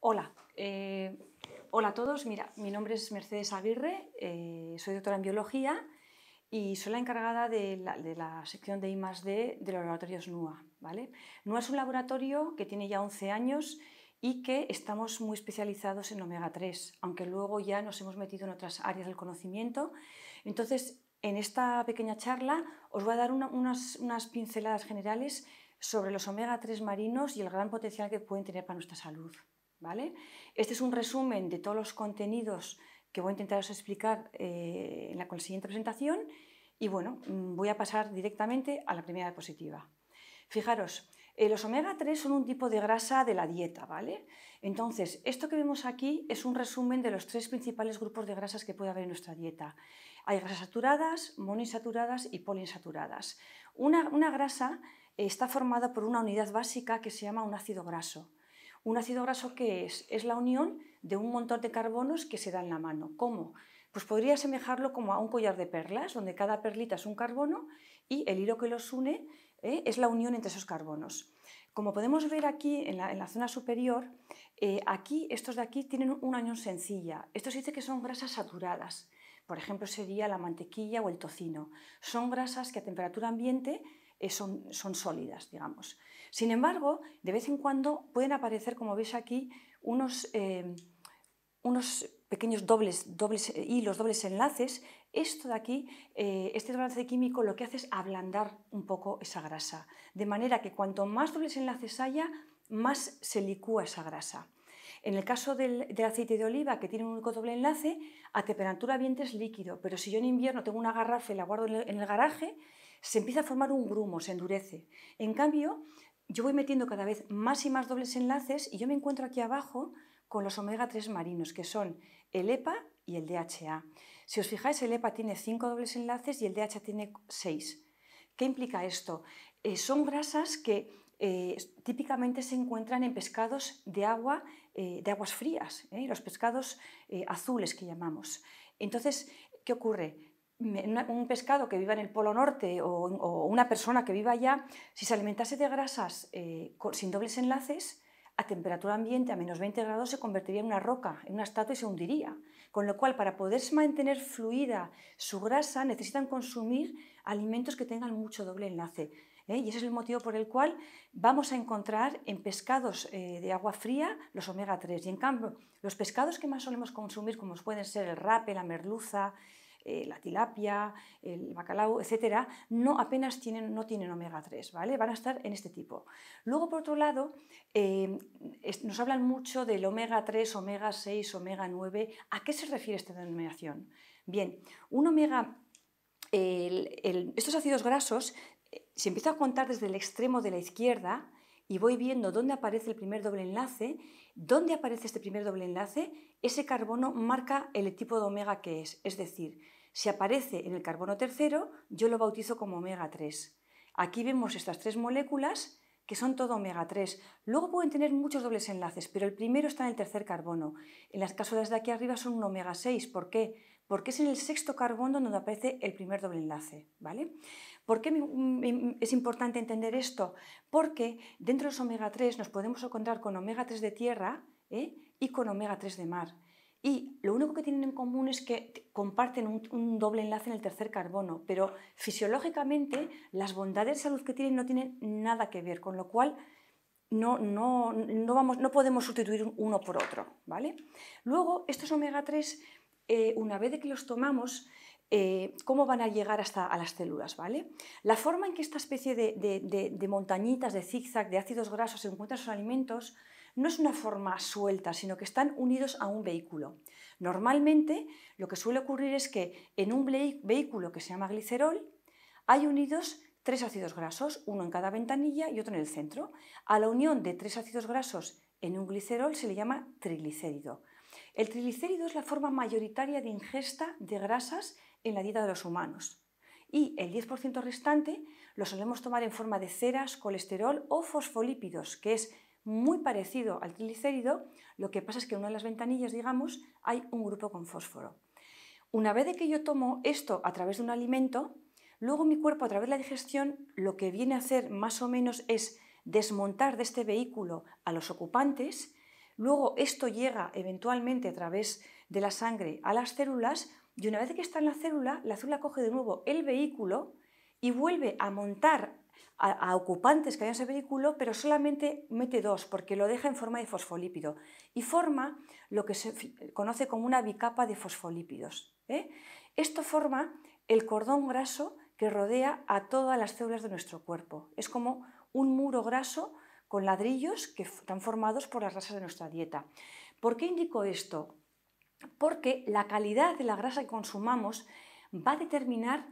Hola, eh, hola a todos. Mira, mi nombre es Mercedes Aguirre, eh, soy doctora en biología y soy la encargada de la, sección de I +D de los laboratorios NUA. ¿vale? NUA es un laboratorio que tiene ya 11 años y que estamos muy especializados en omega 3, aunque luego ya nos hemos metido en otras áreas del conocimiento. Entonces, en esta pequeña charla os voy a dar unas, unas pinceladas generales sobre los omega 3 marinos y el gran potencial que pueden tener para nuestra salud. Este es un resumen de todos los contenidos que voy a intentaros explicar eh, en la, siguiente presentación y bueno, mm, voy a pasar directamente a la primera diapositiva. Fijaros, eh, los omega 3 son un tipo de grasa de la dieta, ¿vale? Entonces, esto que vemos aquí es un resumen de los tres principales grupos de grasas que puede haber en nuestra dieta. Hay grasas saturadas, monoinsaturadas y poliinsaturadas. una grasa eh, está formada por una unidad básica que se llama un ácido graso. Un ácido graso, que es? Es la unión de un montón de carbonos que se da en la mano. ¿Cómo? Pues podría asemejarlo como a un collar de perlas, donde cada perlita es un carbono y el hilo que los une eh, es la unión entre esos carbonos. Como podemos ver aquí en la, zona superior, eh, aquí estos de aquí tienen una unión sencilla. Esto se dice que son grasas saturadas. Por ejemplo, sería la mantequilla o el tocino. Son grasas que a temperatura ambiente eh, son sólidas, digamos. Sin embargo, de vez en cuando pueden aparecer, como veis aquí, unos, eh, pequeños dobles, dobles eh, hilos, dobles enlaces. Esto de aquí, eh, este enlace químico, lo que hace es ablandar un poco esa grasa. De manera que cuanto más dobles enlaces haya, más se licúa esa grasa. En el caso del, aceite de oliva, que tiene un único doble enlace, a temperatura ambiente es líquido, pero si yo en invierno tengo una garrafa y la guardo en el garaje, se empieza a formar un grumo, se endurece. En cambio, yo voy metiendo cada vez más y más dobles enlaces y yo me encuentro aquí abajo con los omega 3 marinos, que son el EPA y el DHA. Si os fijáis, el EPA tiene 5 dobles enlaces y el DHA tiene 6. ¿Qué implica esto? Eh, son grasas que eh, típicamente se encuentran en pescados de, agua, eh, de aguas frías, los pescados azules que llamamos. Entonces, ¿qué ocurre? un pescado que viva en el Polo Norte o, una persona que viva allá, si se alimentase de grasas eh, sin dobles enlaces, a temperatura ambiente, a menos 20 grados, se convertiría en una roca, en una estatua y se hundiría. Con lo cual, para poder mantener fluida su grasa, necesitan consumir alimentos que tengan mucho doble enlace. ¿eh? Y ese es el motivo por el cual vamos a encontrar en pescados eh, de agua fría los omega 3. Y en cambio, los pescados que más solemos consumir, como pueden ser el rape, la merluza, eh, la tilapia, el bacalao, etcétera, no apenas tienen, no tienen omega 3, ¿vale? Van a estar en este tipo. Luego, por otro lado, eh, nos hablan mucho del omega 3, omega 6, omega 9. ¿A qué se refiere esta denominación? Bien, un omega, estos ácidos grasos eh, si empiezo a contar desde el extremo de la izquierda y voy viendo dónde aparece el primer doble enlace. Dónde aparece este primer doble enlace, ese carbono marca el tipo de omega que es. Es decir, si aparece en el carbono tercero, yo lo bautizo como omega 3. Aquí vemos estas tres moléculas que son todo omega 3. Luego pueden tener muchos dobles enlaces, pero el primero está en el tercer carbono. En las casuales de aquí arriba son un omega 6. ¿Por qué? Porque es en el sexto carbono donde aparece el primer doble enlace. ¿vale? ¿Por qué es importante entender esto? Porque dentro de los omega 3 nos podemos encontrar con omega 3 de tierra ¿eh? y con omega 3 de mar. Y lo único que tienen en común es que comparten un, doble enlace en el tercer carbono, pero fisiológicamente las bondades de salud que tienen no tienen nada que ver, con lo cual no, no, no, vamos, no podemos sustituir uno por otro. ¿vale? Luego, estos omega 3, eh, una vez que los tomamos, eh, cómo van a llegar hasta a las células, ¿vale? La forma en que esta especie de, de, de montañitas, de zigzag, de ácidos grasos se encuentran en sus alimentos no es una forma suelta, sino que están unidos a un vehículo. Normalmente lo que suele ocurrir es que en un vehículo que se llama glicerol hay unidos tres ácidos grasos, uno en cada ventanilla y otro en el centro. A la unión de tres ácidos grasos en un glicerol se le llama triglicérido. El triglicérido es la forma mayoritaria de ingesta de grasas en la dieta de los humanos y el 10% restante lo solemos tomar en forma de ceras, colesterol o fosfolípidos, que es muy parecido al triglicérido, lo que pasa es que en una de las ventanillas, digamos, hay un grupo con fósforo. Una vez de que yo tomo esto a través de un alimento, luego mi cuerpo a través de la digestión lo que viene a hacer más o menos es desmontar de este vehículo a los ocupantes, luego esto llega eventualmente a través de la sangre a las células y una vez que está en la célula, la célula coge de nuevo el vehículo y vuelve a montar a, ocupantes que hayan ese vehículo, pero solamente mete dos, porque lo deja en forma de fosfolípido y forma lo que se conoce como una bicapa de fosfolípidos. ¿eh? Esto forma el cordón graso que rodea a todas las células de nuestro cuerpo. Es como un muro graso con ladrillos que están formados por las grasas de nuestra dieta. ¿Por qué indico esto? Porque la calidad de la grasa que consumamos va a determinar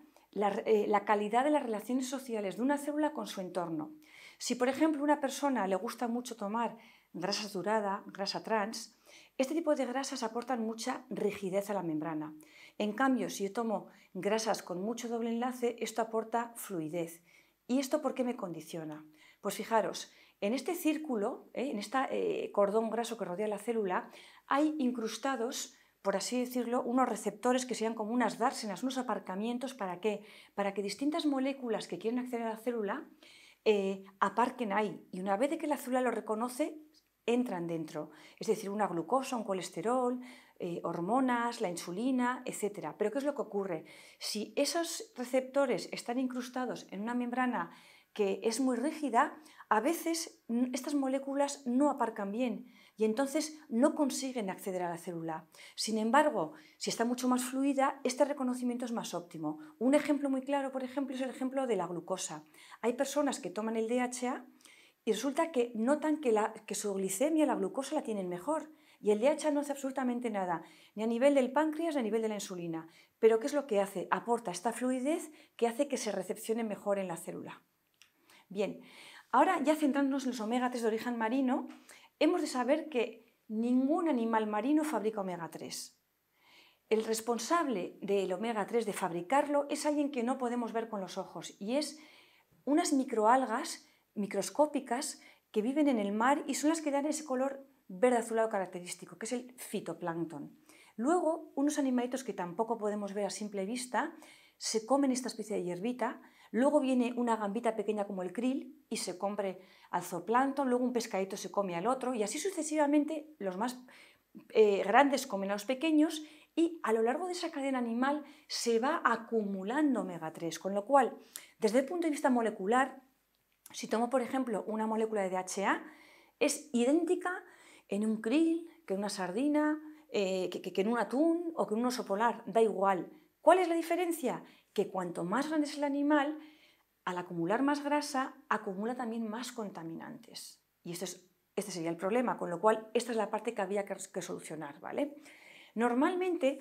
eh, la, calidad de las relaciones sociales de una célula con su entorno. Si, por ejemplo, a una persona le gusta mucho tomar grasa saturada, grasa trans, este tipo de grasas aportan mucha rigidez a la membrana. En cambio, si yo tomo grasas con mucho doble enlace, esto aporta fluidez. ¿Y esto por qué me condiciona? Pues fijaros, en este círculo, ¿eh? en este cordón graso que rodea la célula, hay incrustados por así decirlo, unos receptores que sean como unas dársenas, unos aparcamientos, ¿para qué? Para que distintas moléculas que quieren acceder a la célula eh, aparquen ahí y una vez que la célula lo reconoce, entran dentro. Es decir, una glucosa, un colesterol, eh, hormonas, la insulina, etc. Pero ¿qué es lo que ocurre? Si esos receptores están incrustados en una membrana que es muy rígida, a veces estas moléculas no aparcan bien y entonces no consiguen acceder a la célula. Sin embargo, si está mucho más fluida, este reconocimiento es más óptimo. Un ejemplo muy claro, por ejemplo, es el ejemplo de la glucosa. Hay personas que toman el DHA y resulta que notan que, su glicemia, la glucosa, la tienen mejor. Y el DHA no hace absolutamente nada, ni a nivel del páncreas ni a nivel de la insulina. Pero ¿qué es lo que hace? Aporta esta fluidez que hace que se recepcione mejor en la célula. Bien, ahora ya centrándonos en los omega 3 de origen marino, hemos de saber que ningún animal marino fabrica omega 3. El responsable del omega 3 de fabricarlo es alguien que no podemos ver con los ojos y es unas microalgas microscópicas que viven en el mar y son las que dan ese color verde azulado característico, que es el fitoplancton. Luego, unos animalitos que tampoco podemos ver a simple vista, se comen esta especie de hierbita, luego viene una gambita pequeña como el krill y se compre al zooplancton, luego un pescadito se come al otro y así sucesivamente los más eh, grandes comen a los pequeños y a lo largo de esa cadena animal se va acumulando omega 3, con lo cual, desde el punto de vista molecular, si tomo por ejemplo una molécula de DHA, es idéntica en un krill, que en una sardina, eh, que, que, en un atún o que en un oso polar, da igual. ¿Cuál es la diferencia? Que cuanto más grande es el animal, al acumular más grasa, acumula también más contaminantes. Y este, es, este sería el problema, con lo cual esta es la parte que había que, solucionar, ¿vale? Normalmente,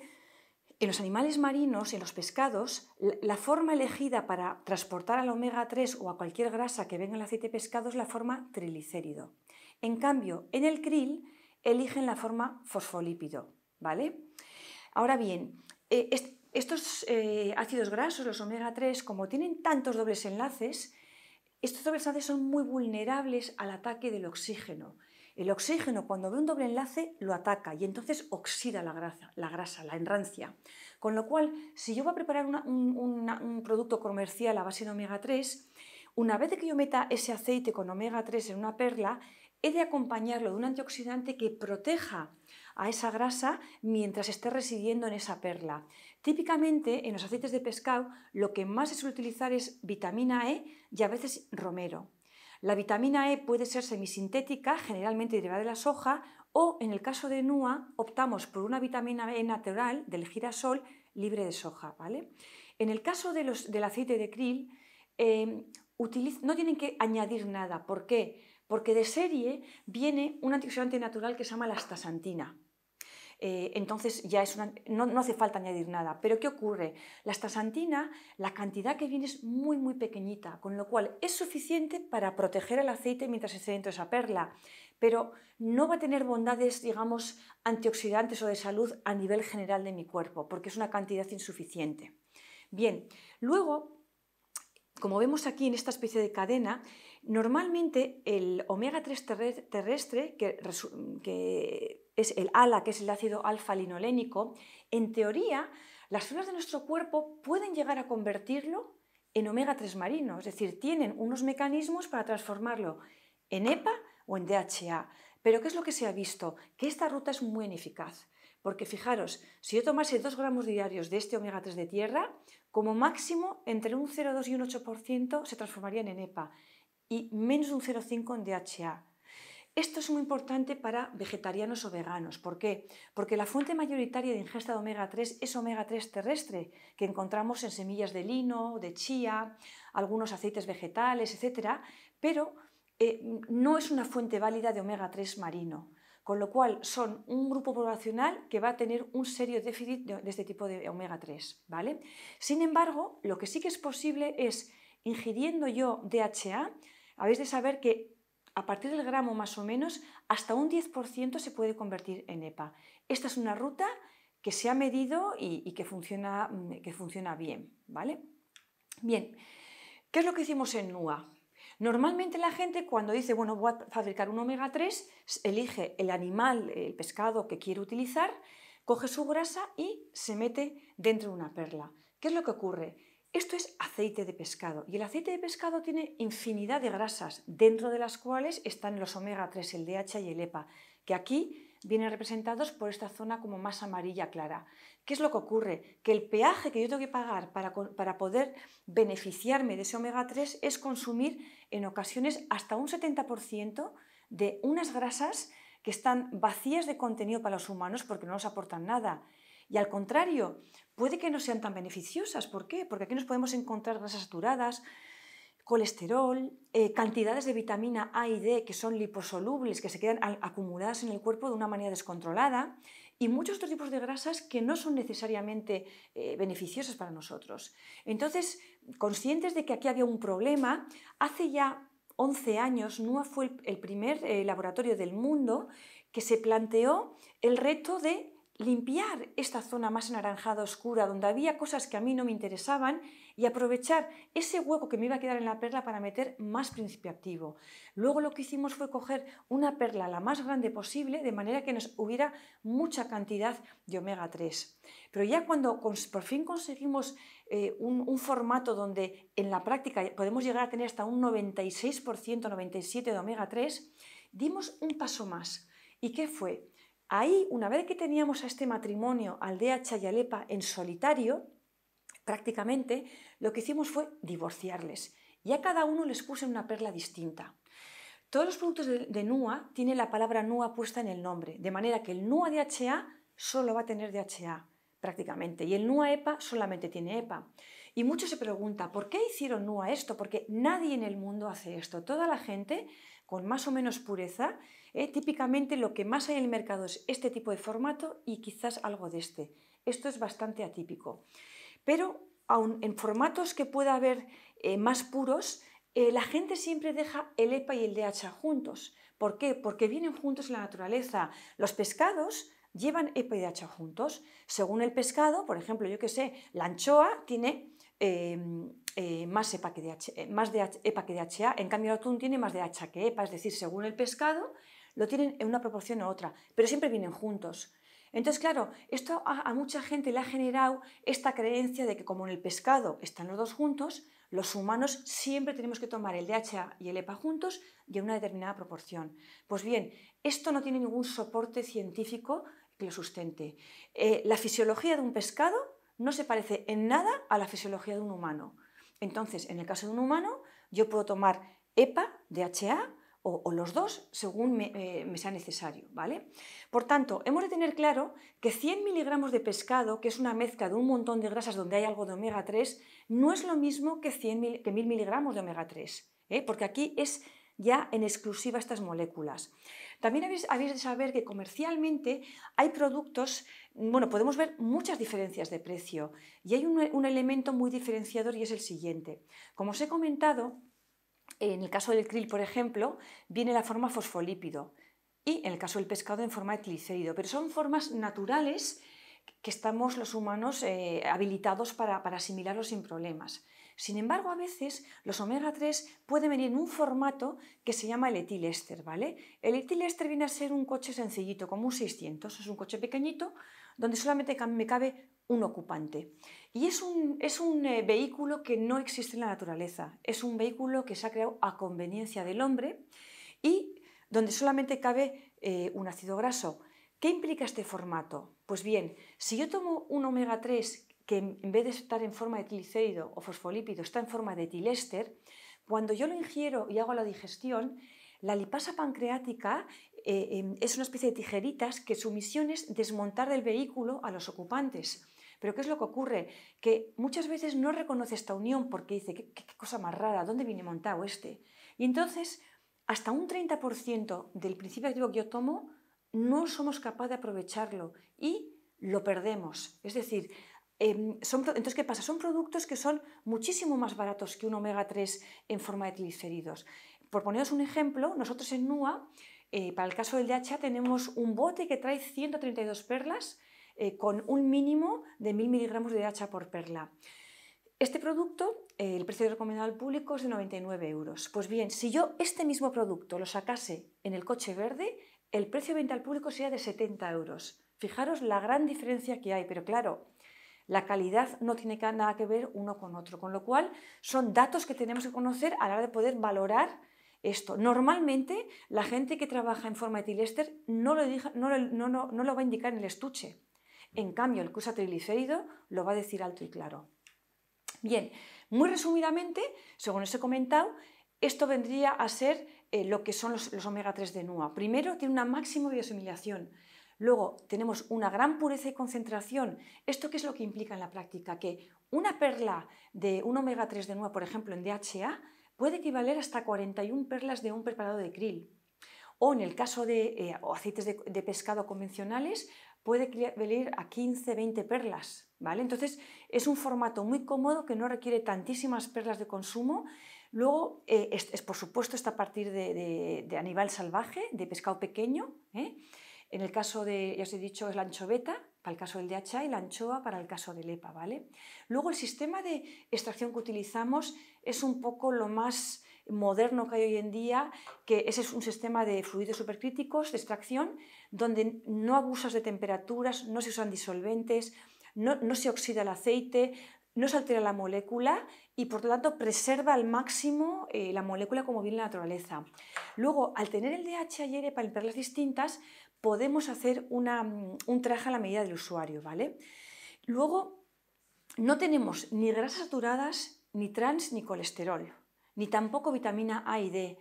en los animales marinos, en los pescados, la forma elegida para transportar al omega 3 o a cualquier grasa que venga en el aceite de pescado es la forma trilicérido. En cambio, en el krill eligen la forma fosfolípido, ¿vale? Ahora bien, eh, estos eh, ácidos grasos, los omega 3, como tienen tantos dobles enlaces, estos dobles enlaces son muy vulnerables al ataque del oxígeno. El oxígeno cuando ve un doble enlace lo ataca y entonces oxida la grasa, la, grasa, la enrancia. Con lo cual, si yo voy a preparar un, un producto comercial a base de omega 3, una vez que yo meta ese aceite con omega 3 en una perla, he de acompañarlo de un antioxidante que proteja a esa grasa mientras esté residiendo en esa perla. Típicamente en los aceites de pescado lo que más se suele utilizar es vitamina E y a veces romero. La vitamina E puede ser semisintética, generalmente derivada de la soja, o en el caso de NUA optamos por una vitamina E natural del girasol libre de soja. En el caso los, del aceite de krill, em, no tienen que añadir nada. ¿Por qué? Porque de serie viene un antioxidante natural que se llama la astaxantina. Eh, entonces ya es no, hace falta añadir nada. Pero ¿qué ocurre? La astaxantina, la cantidad que viene es muy, muy pequeñita, con lo cual es suficiente para proteger el aceite mientras esté dentro de esa perla, pero no va a tener bondades, digamos, antioxidantes o de salud a nivel general de mi cuerpo, porque es una cantidad insuficiente. Bien, luego, como vemos aquí en esta especie de cadena, normalmente el omega 3 terrestre, que es el ALA, que es el ácido alfa-linolénico, en teoría las células de nuestro cuerpo pueden llegar a convertirlo en omega 3 marino, es decir, tienen unos mecanismos para transformarlo en EPA o en DHA. Pero ¿qué es lo que se ha visto? Que esta ruta es muy ineficaz. Porque fijaros, si yo tomase 2 gramos diarios de este omega 3 de tierra, como máximo entre un 0,2 y un 8% se transformarían en EPA y menos un 0,5 en DHA. Esto es muy importante para vegetarianos o veganos. ¿Por qué? Porque la fuente mayoritaria de ingesta de omega 3 es omega 3 terrestre, que encontramos en semillas de lino, de chía, algunos aceites vegetales, etc. Pero eh, no es una fuente válida de omega 3 marino. Con lo cual son un grupo poblacional que va a tener un serio déficit de, este tipo de omega 3. ¿vale? Sin embargo, lo que sí que es posible es, ingiriendo yo DHA, habéis de saber que a partir del gramo más o menos, hasta un 10% se puede convertir en EPA. Esta es una ruta que se ha medido y, que, funciona, mm, que funciona bien, ¿vale? Bien, ¿qué es lo que hicimos en NUA? Normalmente la gente cuando dice, bueno, voy a fabricar un omega 3, elige el animal, el pescado que quiere utilizar, coge su grasa y se mete dentro de una perla. ¿Qué es lo que ocurre? Esto es aceite de pescado y el aceite de pescado tiene infinidad de grasas, dentro de las cuales están los omega 3, el DHA y el EPA, que aquí vienen representados por esta zona como más amarilla clara. ¿Qué es lo que ocurre? Que el peaje que yo tengo que pagar para, para poder beneficiarme de ese omega 3 es consumir en ocasiones hasta un 70% de unas grasas que están vacías de contenido para los humanos porque no nos aportan nada. Y al contrario, puede que no sean tan beneficiosas. ¿Por qué? Porque aquí nos podemos encontrar grasas saturadas, colesterol, eh, cantidades de vitamina A y D que son liposolubles, que se quedan acumuladas en el cuerpo de una manera descontrolada, y muchos otros tipos de grasas que no son necesariamente eh, beneficiosas para nosotros. Entonces, conscientes de que aquí había un problema, hace ya 11 años NUA fue el primer eh, laboratorio del mundo que se planteó el reto de limpiar esta zona más anaranjada oscura donde había cosas que a mí no me interesaban y aprovechar ese hueco que me iba a quedar en la perla para meter más principio activo. Luego lo que hicimos fue coger una perla la más grande posible de manera que nos hubiera mucha cantidad de omega 3. Pero ya cuando por fin conseguimos eh, un, un, formato donde en la práctica podemos llegar a tener hasta un 96%, 97% de omega 3, dimos un paso más. ¿Y qué fue? Ahí, una vez que teníamos a este matrimonio aldea Chayalepa en solitario, prácticamente lo que hicimos fue divorciarles y a cada uno les puse una perla distinta. Todos los productos de, NUA tienen la palabra NUA puesta en el nombre, de manera que el NUA DHA solo va a tener DHA prácticamente y el NUA EPA solamente tiene EPA. Y muchos se preguntan, ¿por qué hicieron NUA esto? Porque nadie en el mundo hace esto. Toda la gente, con más o menos pureza, eh, típicamente lo que más hay en el mercado es este tipo de formato y quizás algo de este. Esto es bastante atípico. Pero aun en formatos que pueda haber eh, más puros, eh, la gente siempre deja el EPA y el DHA juntos. ¿Por qué? Porque vienen juntos en la naturaleza. Los pescados llevan EPA y DHA juntos. Según el pescado, por ejemplo, yo que sé, la anchoa tiene em, más, EPA que más EPA que DHA, en cambio el atún tiene más DHA que EPA, es decir, según el pescado, lo tienen en una proporción u otra, pero siempre vienen juntos. Entonces, claro, esto a, mucha gente le ha generado esta creencia de que como en el pescado están los dos juntos, los humanos siempre tenemos que tomar el DHA y el EPA juntos y en una determinada proporción. Pues bien, esto no tiene ningún soporte científico que lo sustente. Eh, la fisiología de un pescado no se parece en nada a la fisiología de un humano. Entonces, en el caso de un humano, yo puedo tomar EPA, DHA o, los dos según eh, me, sea necesario, ¿vale? Por tanto, hemos de tener claro que 100 miligramos de pescado, que es una mezcla de un montón de grasas donde hay algo de omega 3, no es lo mismo que, 100 que 1000 miligramos de omega 3, ¿eh? porque aquí es ya en exclusiva estas moléculas. También habéis, de saber que comercialmente hay productos, bueno, podemos ver muchas diferencias de precio y hay un elemento muy diferenciador y es el siguiente. Como os he comentado, en el caso del krill, por ejemplo, viene la forma fosfolípido y en el caso del pescado en forma de pero son formas naturales que estamos los humanos eh, habilitados para, para asimilarlos sin problemas. Sin embargo, a veces los omega 3 pueden venir en un formato que se llama el etilester, ¿vale? El etiléster viene a ser un coche sencillito, como un 600, es un coche pequeñito donde solamente me cabe un ocupante. Y es un, eh, vehículo que no existe en la naturaleza, es un vehículo que se ha creado a conveniencia del hombre y donde solamente cabe eh, un ácido graso. ¿Qué implica este formato? Pues bien, si yo tomo un omega 3 que en vez de estar en forma de triglicérido o fosfolípido está en forma de etiléster, cuando yo lo ingiero y hago la digestión, la lipasa pancreática eh, em, es una especie de tijeritas que su misión es desmontar del vehículo a los ocupantes. Pero ¿qué es lo que ocurre? Que muchas veces no reconoce esta unión porque dice, ¿qué, cosa más rara? ¿Dónde viene montado este? Y entonces, hasta un 30% del principio activo que yo tomo, no somos capaces de aprovecharlo y lo perdemos. Es decir, em, son, entonces, ¿qué pasa? Son productos que son muchísimo más baratos que un omega 3 en forma de triglicéridos. Por poneros un ejemplo, nosotros en NUA, eh, para el caso del DHA, tenemos un bote que trae 132 perlas eh, con un mínimo de 1.000 miligramos de hacha por perla. Este producto, eh, el precio recomendado al público es de 99 euros. Pues bien, si yo este mismo producto lo sacase en el coche verde, el precio de venta al público sería de 70 euros. Fijaros la gran diferencia que hay, pero claro, la calidad no tiene nada que ver uno con otro, con lo cual son datos que tenemos que conocer a la hora de poder valorar esto. Normalmente la gente que trabaja en forma de no no lo va a indicar en el estuche. En cambio, el cusa lo va a decir alto y claro. Bien, muy resumidamente, según os he comentado, esto vendría a ser eh, lo que son los, omega 3 de NUA. Primero, tiene una máxima biosimilación. Luego, tenemos una gran pureza y concentración. ¿Esto qué es lo que implica en la práctica? Que una perla de un omega 3 de NUA, por ejemplo, en DHA, puede equivaler hasta 41 perlas de un preparado de krill. O en el caso de eh, aceites de pescado convencionales, puede venir a 15, 20 perlas, ¿vale? Entonces es un formato muy cómodo que no requiere tantísimas perlas de consumo. Luego, eh, es, por supuesto, está a partir de, de, animal salvaje, de pescado pequeño. ¿eh? En el caso de, ya os he dicho, es la anchoveta, para el caso del DHA, y la anchoa para el caso del EPA, ¿vale? Luego, el sistema de extracción que utilizamos es un poco lo más moderno que hay hoy en día, que ese es un sistema de fluidos supercríticos, de extracción, donde no abusas de temperaturas, no se usan disolventes, no, se oxida el aceite, no se altera la molécula y por lo tanto preserva al máximo eh, la molécula como viene la naturaleza. Luego, al tener el DHA y e e para perlas distintas, podemos hacer mm, un traje a la medida del usuario, ¿vale? Luego, no tenemos ni grasas saturadas, ni trans, ni colesterol ni tampoco vitamina A y D.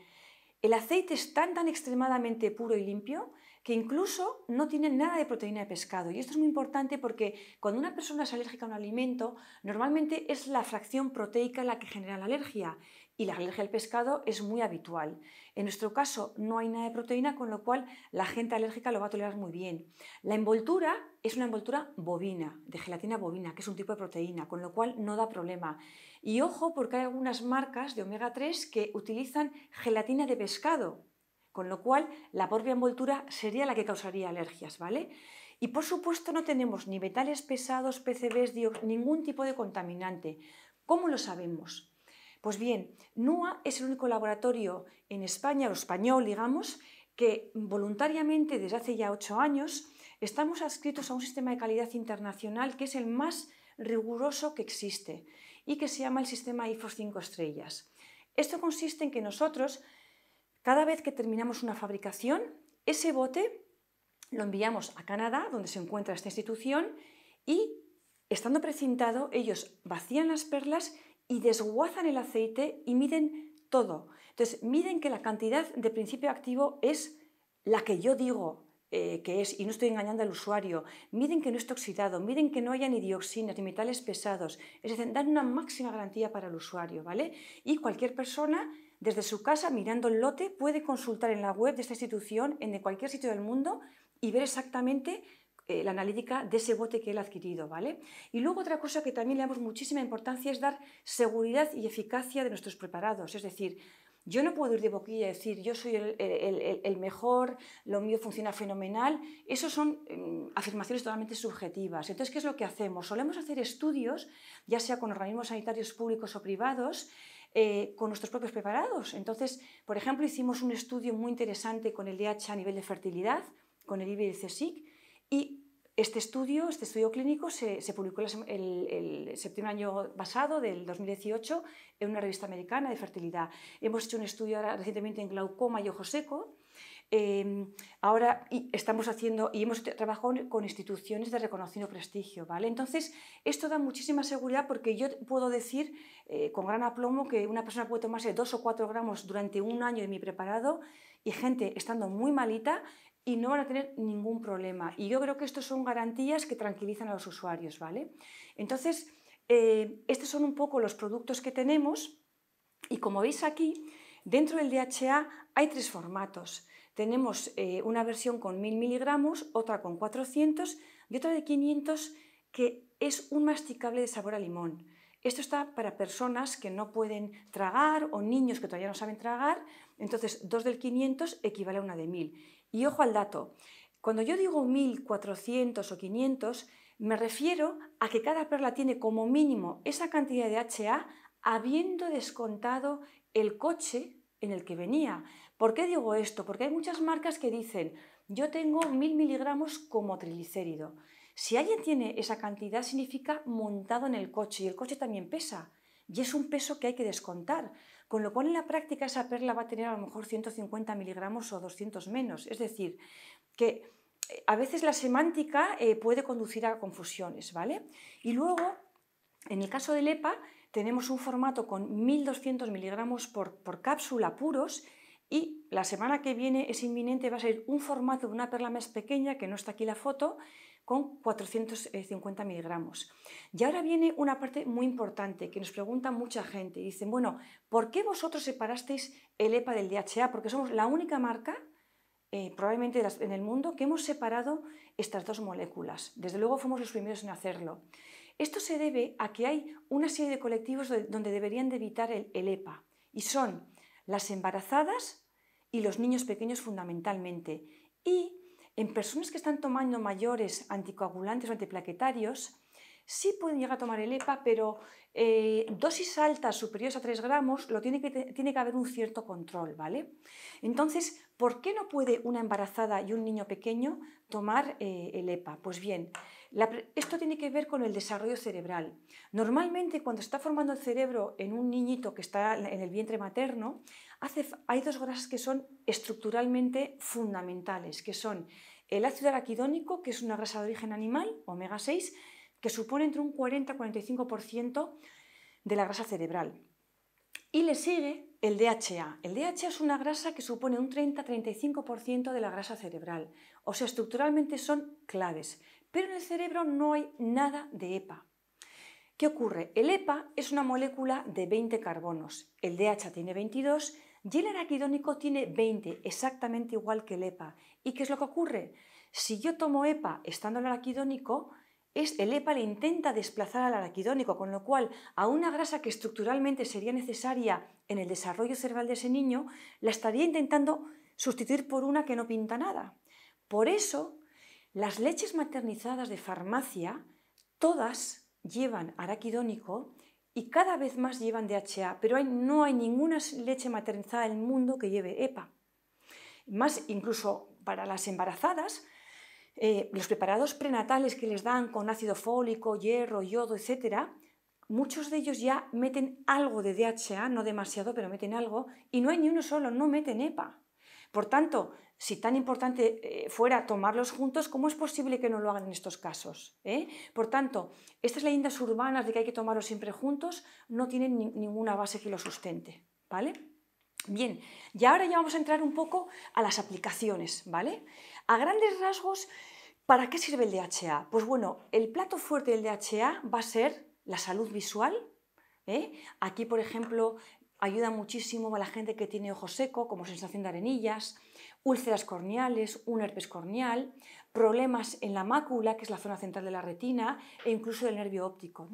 El aceite es tan, tan extremadamente puro y limpio que incluso no tiene nada de proteína de pescado. Y esto es muy importante porque cuando una persona es alérgica a un alimento, normalmente es la fracción proteica la que genera la alergia y la alergia al pescado es muy habitual. En nuestro caso no hay nada de proteína, con lo cual la gente alérgica lo va a tolerar muy bien. La envoltura es una envoltura bovina, de gelatina bovina, que es un tipo de proteína, con lo cual no da problema. Y ojo porque hay algunas marcas de omega 3 que utilizan gelatina de pescado, con lo cual la propia envoltura sería la que causaría alergias, ¿vale? Y por supuesto no tenemos ni metales pesados, PCBs, ningún tipo de contaminante. ¿Cómo lo sabemos? Pues bien, NUA es el único laboratorio en España, o español, digamos, que voluntariamente desde hace ya ocho años estamos adscritos a un sistema de calidad internacional que es el más riguroso que existe y que se llama el sistema IFOS 5 estrellas. Esto consiste en que nosotros, cada vez que terminamos una fabricación, ese bote lo enviamos a Canadá, donde se encuentra esta institución, y estando precintado, ellos vacían las perlas y desguazan el aceite y miden todo. Entonces, miden que la cantidad de principio activo es la que yo digo eh, que es, y no estoy engañando al usuario. Miden que no esté oxidado, miden que no haya ni dioxinas ni metales pesados. Es decir, dan una máxima garantía para el usuario, ¿vale? Y cualquier persona desde su casa, mirando el lote, puede consultar en la web de esta institución, en de cualquier sitio del mundo, y ver exactamente eh, la analítica de ese bote que él ha adquirido, ¿vale? Y luego otra cosa que también le damos muchísima importancia es dar seguridad y eficacia de nuestros preparados, es decir, yo no puedo ir de boquilla y decir, yo soy el, mejor, lo mío funciona fenomenal. Esas son mm, afirmaciones totalmente subjetivas. Entonces, ¿qué es lo que hacemos? Solemos hacer estudios, ya sea con organismos sanitarios públicos o privados, eh, con nuestros propios preparados. Entonces, por ejemplo, hicimos un estudio muy interesante con el DH a nivel de fertilidad, con el IBI y el y este estudio, este estudio clínico, se, publicó el, el, septiembre año pasado, del 2018, en una revista americana de fertilidad. Hemos hecho un estudio ahora, recientemente en glaucoma y ojo seco. Em, ahora y estamos haciendo y hemos trabajado con instituciones de reconocido prestigio, ¿vale? Entonces, esto da muchísima seguridad porque yo puedo decir eh, con gran aplomo que una persona puede tomarse dos o cuatro gramos durante un año de mi preparado y gente estando muy malita y no van a tener ningún problema. Y yo creo que estas son garantías que tranquilizan a los usuarios, ¿vale? Entonces, eh, estos son un poco los productos que tenemos y como veis aquí, dentro del DHA hay tres formatos. Tenemos eh, una versión con 1000 miligramos, otra con 400 y otra de 500 que es un masticable de sabor a limón. Esto está para personas que no pueden tragar o niños que todavía no saben tragar, entonces dos del 500 equivale a una de 1000 y ojo al dato, cuando yo digo 1400 o 500, me refiero a que cada perla tiene como mínimo esa cantidad de HA habiendo descontado el coche en el que venía. ¿Por qué digo esto? Porque hay muchas marcas que dicen, yo tengo 1000 miligramos como triglicérido. Si alguien tiene esa cantidad, significa montado en el coche y el coche también pesa. Y es un peso que hay que descontar. Con lo cual, en la práctica, esa perla va a tener a lo mejor 150 miligramos o 200 menos. Es decir, que eh, a veces la semántica eh, puede conducir a confusiones, ¿vale? Y luego, en el caso del EPA, tenemos un formato con 1.200 miligramos por, por cápsula puros y la semana que viene es inminente, va a ser un formato de una perla más pequeña, que no está aquí la foto, con 450 miligramos. Y ahora viene una parte muy importante que nos pregunta mucha gente. y Dicen, bueno, ¿por qué vosotros separasteis el EPA del DHA? Porque somos la única marca eh, probablemente en el mundo, que hemos separado estas dos moléculas. Desde luego fuimos los primeros en hacerlo. Esto se debe a que hay una serie de colectivos donde deberían de evitar el, el EPA, y son las embarazadas y los niños pequeños fundamentalmente, y en personas que están tomando mayores anticoagulantes o antiplaquetarios, Sí pueden llegar a tomar el EPA, pero eh, dosis altas superiores a 3 gramos tiene que, haber un cierto control, ¿vale? Entonces, ¿por qué no puede una embarazada y un niño pequeño tomar eh, el EPA? Pues bien, esto tiene que ver con el desarrollo cerebral. Normalmente cuando está formando el cerebro en un niñito que está en el vientre materno, hay dos grasas que son estructuralmente fundamentales, que son el ácido araquidónico, que es una grasa de origen animal, omega 6, que supone entre un 40 45% de la grasa cerebral. Y le sigue el DHA. El DHA es una grasa que supone un 30-35% de la grasa cerebral. O sea, estructuralmente son claves. Pero en el cerebro no hay nada de EPA. ¿Qué ocurre? El EPA es una molécula de 20 carbonos. El DHA tiene 22 y el araquidónico tiene 20, exactamente igual que el EPA. ¿Y qué es lo que ocurre? Si yo tomo EPA estando en el araquidónico, es el EPA le intenta desplazar al araquidónico, con lo cual a una grasa que estructuralmente sería necesaria en el desarrollo cerebral de ese niño, la estaría intentando sustituir por una que no pinta nada. Por eso, las leches maternizadas de farmacia, todas llevan araquidónico y cada vez más llevan DHA, pero no hay ninguna leche maternizada el mundo que lleve EPA. Más incluso para las embarazadas, eh, los preparados prenatales que les dan con ácido fólico, hierro, yodo, etc., muchos de ellos ya meten algo de DHA, no demasiado, pero meten algo, y no hay ni uno solo, no meten EPA. Por tanto, si tan importante eh, fuera tomarlos juntos, ¿cómo es posible que no lo hagan en estos casos? Eh? Por tanto, estas leyendas urbanas de que hay que tomarlos siempre juntos no tienen ninguna base que lo sustente, ¿vale? Bien, y ahora ya vamos a entrar un poco a las aplicaciones, ¿vale? A grandes rasgos, ¿para qué sirve el DHA? Pues bueno, el plato fuerte del DHA va a ser la salud visual. ¿eh? Aquí, por ejemplo, ayuda muchísimo a la gente que tiene ojo seco, como sensación de arenillas, úlceras corneales, un herpes corneal, problemas en la mácula, que es la zona central de la retina, e incluso del nervio óptico.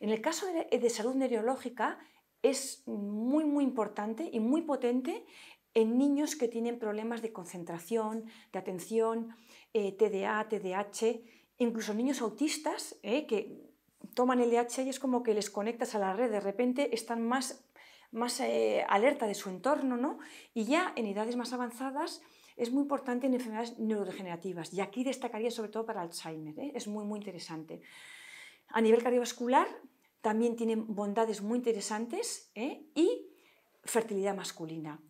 En el caso de, salud neurológica, es muy muy importante y muy potente en niños que tienen problemas de concentración, de atención, eh, TDA, TDAH, incluso niños autistas eh, que toman LH y es como que les conectas a la red, de repente están más, más eh, alerta de su entorno, ¿no? Y ya en edades más avanzadas es muy importante en enfermedades neurodegenerativas y aquí destacaría sobre todo para Alzheimer, es muy, muy interesante. A nivel cardiovascular también tienen bondades muy interesantes y fertilidad masculina.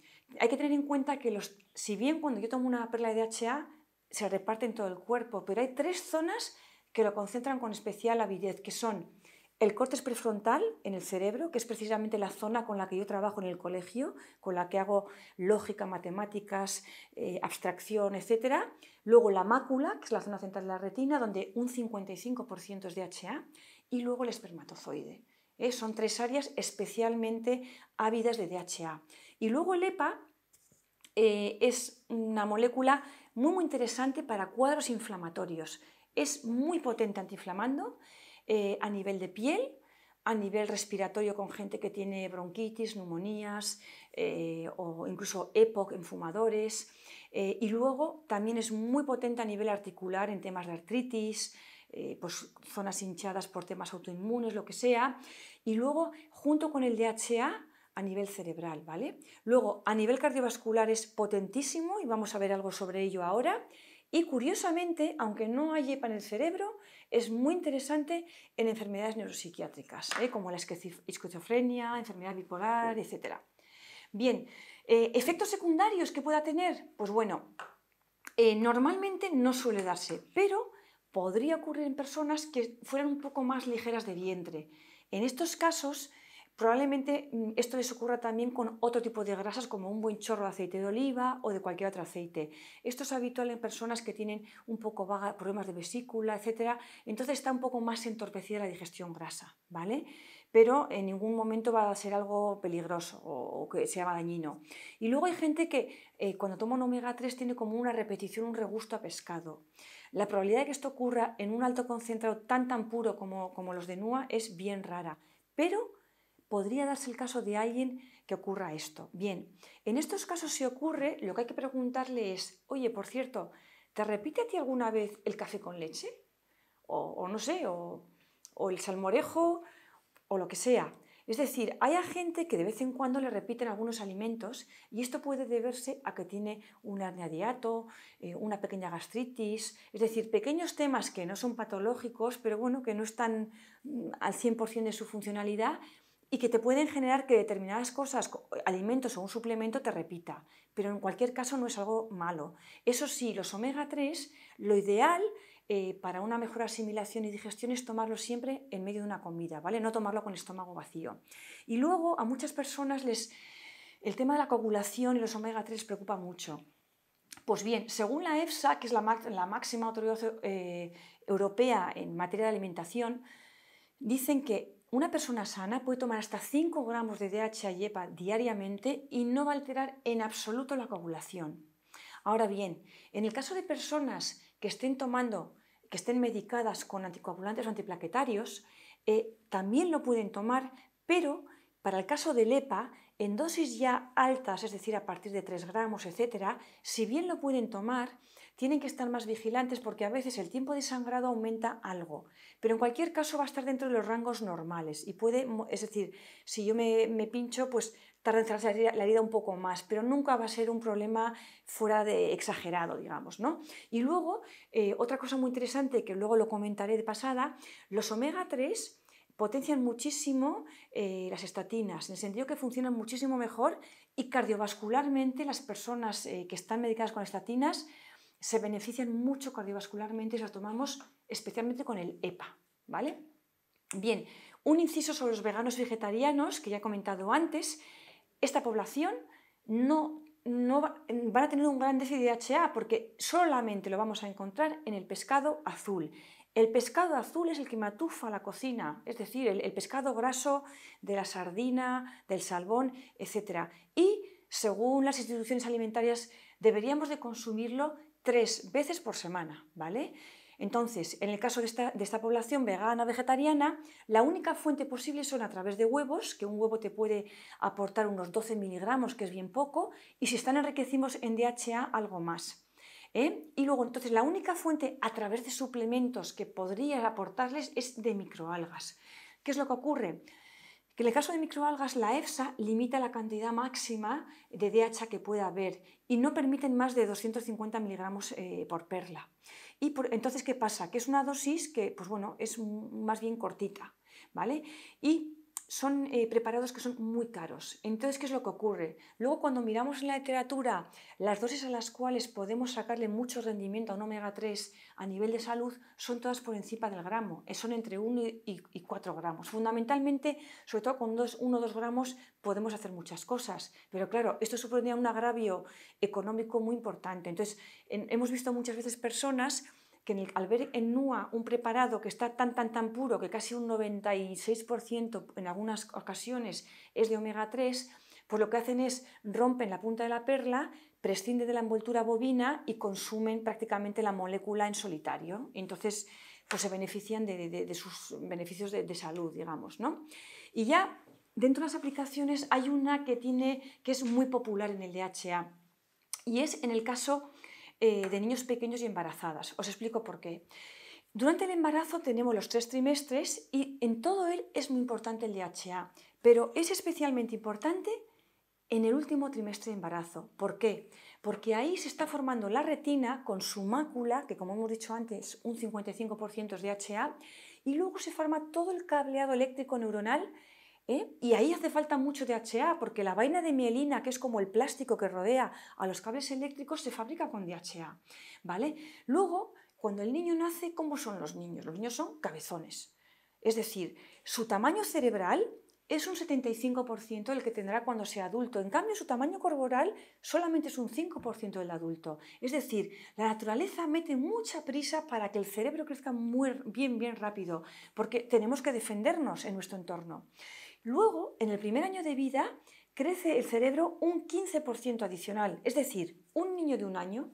Hay que tener en cuenta que los, si bien cuando yo tomo una perla de DHA se reparte en todo el cuerpo, pero hay tres zonas que lo concentran con especial avidez, que son el córtex prefrontal en el cerebro, que es precisamente la zona con la que yo trabajo en el colegio, con la que hago lógica, matemáticas, eh, abstracción, etc. Luego la mácula, que es la zona central de la retina, donde un 55% es DHA. Y luego el espermatozoide. ¿eh? Son tres áreas especialmente ávidas de DHA. Y luego el EPA eh, es una molécula muy, muy interesante para cuadros inflamatorios. Es muy potente antiinflamando eh, a nivel de piel, a nivel respiratorio con gente que tiene bronquitis, neumonías eh, o incluso EPOC en fumadores. y luego también es muy potente a nivel articular en temas de artritis, pues zonas hinchadas por temas autoinmunes, lo que sea. Y luego, junto con el DHA, a nivel cerebral, ¿vale? Luego, a nivel cardiovascular es potentísimo y vamos a ver algo sobre ello ahora. Y curiosamente, aunque no hay EPA en el cerebro, es muy interesante en enfermedades neuropsiquiátricas, ¿eh? como la esquizofrenia, enfermedad bipolar, etc. Bien, eh, ¿efectos secundarios que pueda tener? Pues bueno, eh, normalmente no suele darse, pero podría ocurrir en personas que fueran un poco más ligeras de vientre. En estos casos, Probablemente mm, esto les ocurra también con otro tipo de grasas como un buen chorro de aceite de oliva o de cualquier otro aceite. Esto es habitual en personas que tienen un poco vaga, problemas de vesícula, etc. Entonces está un poco más entorpecida la digestión grasa, ¿vale? Pero en ningún momento va a ser algo peligroso o, que sea dañino. Y luego hay gente que eh, cuando toma un omega 3 tiene como una repetición, un regusto a pescado. La probabilidad de que esto ocurra en un alto concentrado tan tan puro como, como los de NUA es bien rara, pero podría darse el caso de alguien que ocurra esto. Bien, en estos casos si ocurre, lo que hay que preguntarle es, oye, por cierto, ¿te repite a ti alguna vez el café con leche? O, no sé, o, el salmorejo, o lo que sea. Es decir, hay gente que de vez en cuando le repiten algunos alimentos y esto puede deberse a que tiene un hernia eh, una pequeña gastritis, es decir, pequeños temas que no son patológicos, pero bueno, que no están mm, al 100% de su funcionalidad, y que te pueden generar que determinadas cosas, alimentos o un suplemento te repita, pero en cualquier caso no es algo malo. Eso sí, los omega 3, lo ideal eh, para una mejor asimilación y digestión es tomarlo siempre en medio de una comida, ¿vale? No tomarlo con estómago vacío. Y luego a muchas personas les el tema de la coagulación y los omega 3 preocupa mucho. Pues bien, según la EFSA, que es la, la máxima autoridad eh, europea en materia de alimentación, dicen que una persona sana puede tomar hasta 5 gramos de DHA y EPA diariamente y no va a alterar en absoluto la coagulación. Ahora bien, en el caso de personas que estén tomando, que estén medicadas con anticoagulantes o antiplaquetarios, eh, también lo pueden tomar, pero para el caso del EPA, en dosis ya altas, es decir, a partir de 3 gramos, etc., si bien lo pueden tomar, tienen que estar más vigilantes porque a veces el tiempo de sangrado aumenta algo, pero en cualquier caso va a estar dentro de los rangos normales y puede, es decir, si yo me, pincho, pues tarda en cerrarse la herida un poco más, pero nunca va a ser un problema fuera de exagerado, digamos, Y luego, eh, otra cosa muy interesante que luego lo comentaré de pasada, los omega 3 potencian muchísimo eh, las estatinas, en el sentido que funcionan muchísimo mejor y cardiovascularmente las personas eh, que están medicadas con estatinas se benefician mucho cardiovascularmente y las tomamos especialmente con el EPA, ¿vale? Bien, un inciso sobre los veganos vegetarianos que ya he comentado antes. Esta población no, va, van a tener un gran déficit de HA porque solamente lo vamos a encontrar en el pescado azul. El pescado azul es el que matufa la cocina, es decir, el, pescado graso de la sardina, del salmón, etc. Y según las instituciones alimentarias deberíamos de consumirlo tres veces por semana, ¿vale? Entonces, en el caso de esta, población vegana, vegetariana, la única fuente posible son a través de huevos, que un huevo te puede aportar unos 12 miligramos, que es bien poco, y si están enriquecidos en DHA, algo más. ¿eh? Y luego, entonces, la única fuente a través de suplementos que podría aportarles es de microalgas. ¿Qué es lo que ocurre? Que en el caso de microalgas, la EFSA limita la cantidad máxima de DHA que pueda haber y no permiten más de 250 miligramos eh, por perla. Y entonces, ¿qué pasa? Que es una dosis que, pues bueno, es más bien cortita, ¿vale? Y son eh, preparados que son muy caros. Entonces, ¿qué es lo que ocurre? Luego, cuando miramos en la literatura las dosis a las cuales podemos sacarle mucho rendimiento a un omega 3 a nivel de salud, son todas por encima del gramo, eh, son entre 1 y 4 gramos. Fundamentalmente, sobre todo con 1 o 2 gramos podemos hacer muchas cosas, pero claro, esto suponía un agravio económico muy importante. Entonces, hemos visto muchas veces personas que al ver en NUA un preparado que está tan, tan, tan puro, que casi un 96% en algunas ocasiones es de omega 3, pues lo que hacen es rompen la punta de la perla, prescinden de la envoltura bovina y consumen prácticamente la molécula en solitario. Entonces, pues se benefician de, sus beneficios de, de, salud, digamos, ¿no? Y ya dentro de las aplicaciones hay una que, tiene, que es muy popular en el DHA y es en el caso eh, de niños pequeños y embarazadas. Os explico por qué. Durante el embarazo tenemos los tres trimestres y en todo él es muy importante el DHA, pero es especialmente importante en el último trimestre de embarazo. ¿Por qué? Porque ahí se está formando la retina con su mácula, que como hemos dicho antes, un 55% es DHA, y luego se forma todo el cableado eléctrico neuronal ¿Eh? Y ahí hace falta mucho DHA, porque la vaina de mielina, que es como el plástico que rodea a los cables eléctricos, se fabrica con DHA. ¿vale? Luego, cuando el niño nace, ¿cómo son los niños? Los niños son cabezones. Es decir, su tamaño cerebral es un 75% del que tendrá cuando sea adulto. En cambio, su tamaño corporal solamente es un 5% del adulto. Es decir, la naturaleza mete mucha prisa para que el cerebro crezca muy bien, bien rápido, porque tenemos que defendernos en nuestro entorno. Luego, en el primer año de vida, crece el cerebro un 15% adicional. Es decir, un niño de un año,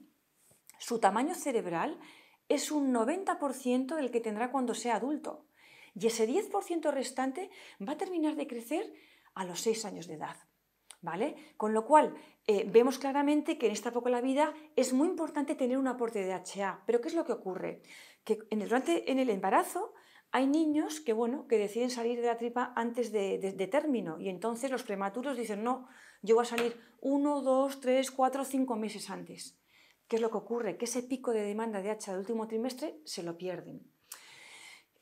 su tamaño cerebral es un 90% del que tendrá cuando sea adulto. Y ese 10% restante va a terminar de crecer a los 6 años de edad. ¿Vale? Con lo cual, eh, vemos claramente que en esta de la vida es muy importante tener un aporte de DHA. Pero ¿qué es lo que ocurre? Que durante en el embarazo hay niños que, bueno, que deciden salir de la tripa antes de, término y entonces los prematuros dicen, no, yo voy a salir uno, dos, tres, cuatro, cinco meses antes. ¿Qué es lo que ocurre? Que ese pico de demanda de hacha del último trimestre se lo pierden.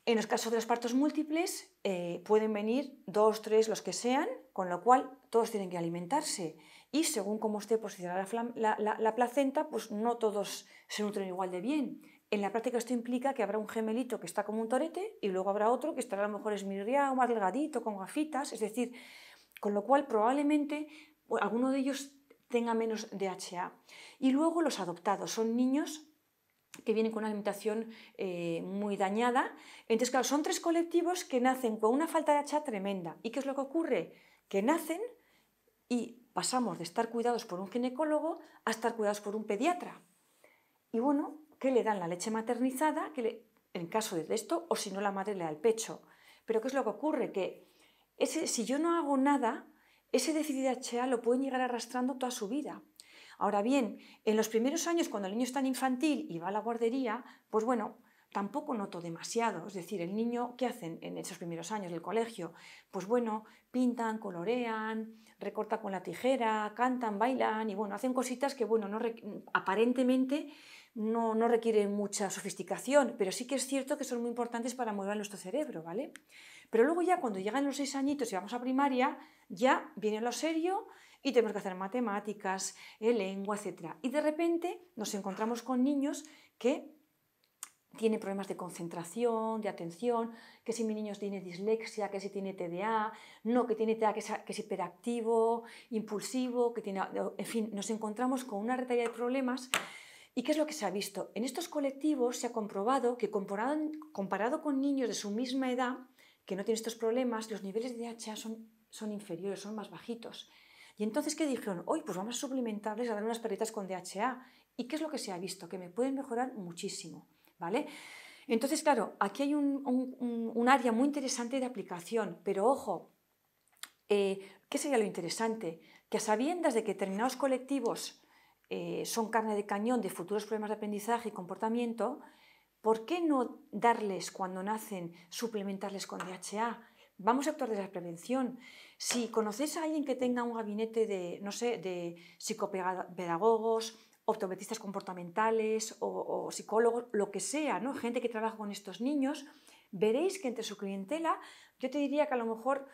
En los casos de los partos múltiples eh, pueden venir dos, tres, los que sean, con lo cual todos tienen que alimentarse. Y según cómo esté posicionada la, la, placenta, pues no todos se nutren igual de bien. En la práctica esto implica que habrá un gemelito que está como un torete y luego habrá otro que estará a lo mejor esmirriado, más delgadito, con gafitas, es decir, con lo cual probablemente pues, alguno de ellos tenga menos de HA. Y luego los adoptados, son niños que vienen con una alimentación eh, muy dañada. Entonces, claro, son tres colectivos que nacen con una falta de HA tremenda. ¿Y qué es lo que ocurre? Que nacen y pasamos de estar cuidados por un ginecólogo a estar cuidados por un pediatra. Y bueno, que le dan la leche maternizada, que en caso de esto, o si no la madre le da el pecho. Pero ¿qué es lo que ocurre? Que ese, si yo no hago nada, ese déficit de HA lo pueden llegar arrastrando toda su vida. Ahora bien, en los primeros años, cuando el niño está tan infantil y va a la guardería, pues bueno, tampoco noto demasiado. Es decir, el niño, ¿qué hacen en esos primeros años del colegio? Pues bueno, pintan, colorean, recortan con la tijera, cantan, bailan y bueno, hacen cositas que, bueno, no aparentemente no, no requieren mucha sofisticación, pero sí que es cierto que son muy importantes para mover nuestro cerebro, ¿vale? Pero luego ya cuando llegan los seis añitos y vamos a primaria, ya viene lo serio y tenemos que hacer matemáticas, eh, lengua, etc. Y de repente nos encontramos con niños que tienen problemas de concentración, de atención, que si mi niño tiene dislexia, que si tiene TDA, no, que tiene TDA, que es, que es hiperactivo, impulsivo, que tiene, en fin, nos encontramos con una retalia de problemas ¿Y qué es lo que se ha visto? En estos colectivos se ha comprobado que comparado, con niños de su misma edad, que no tienen estos problemas, los niveles de DHA son, son inferiores, son más bajitos. Y entonces, ¿qué dijeron? Hoy, pues vamos a suplementarles a dar unas perritas con DHA. ¿Y qué es lo que se ha visto? Que me pueden mejorar muchísimo, ¿vale? Entonces, claro, aquí hay un, un, área muy interesante de aplicación, pero ojo, eh, ¿qué sería lo interesante? Que a sabiendas de que determinados colectivos eh, son carne de cañón de futuros problemas de aprendizaje y comportamiento, ¿por qué no darles cuando nacen, suplementarles con DHA? Vamos a actuar de la prevención. Si conocéis a alguien que tenga un gabinete de, no sé, de psicopedagogos, optometristas comportamentales o, psicólogos, lo que sea, gente que trabaja con estos niños, veréis que entre su clientela, yo te diría que a lo mejor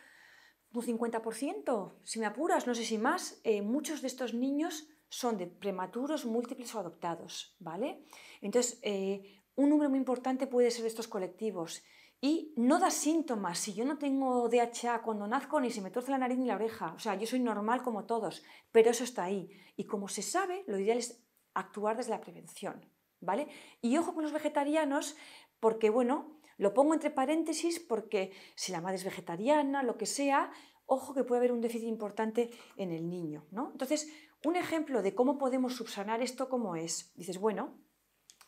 un 50%, si me apuras, no sé si más, eh, muchos de estos niños son de prematuros, múltiples o adoptados, ¿vale? Entonces, eh, un número muy importante puede ser estos colectivos. Y no da síntomas. Si yo no tengo DHA cuando nazco, ni se me torce la nariz ni la oreja. O sea, yo soy normal como todos, pero eso está ahí. Y como se sabe, lo ideal es actuar desde la prevención, ¿vale? Y ojo con los vegetarianos, porque bueno, lo pongo entre paréntesis porque si la madre es vegetariana, lo que sea, ojo que puede haber un déficit importante en el niño, ¿no? Entonces, un ejemplo de cómo podemos subsanar esto como es. Dices, bueno,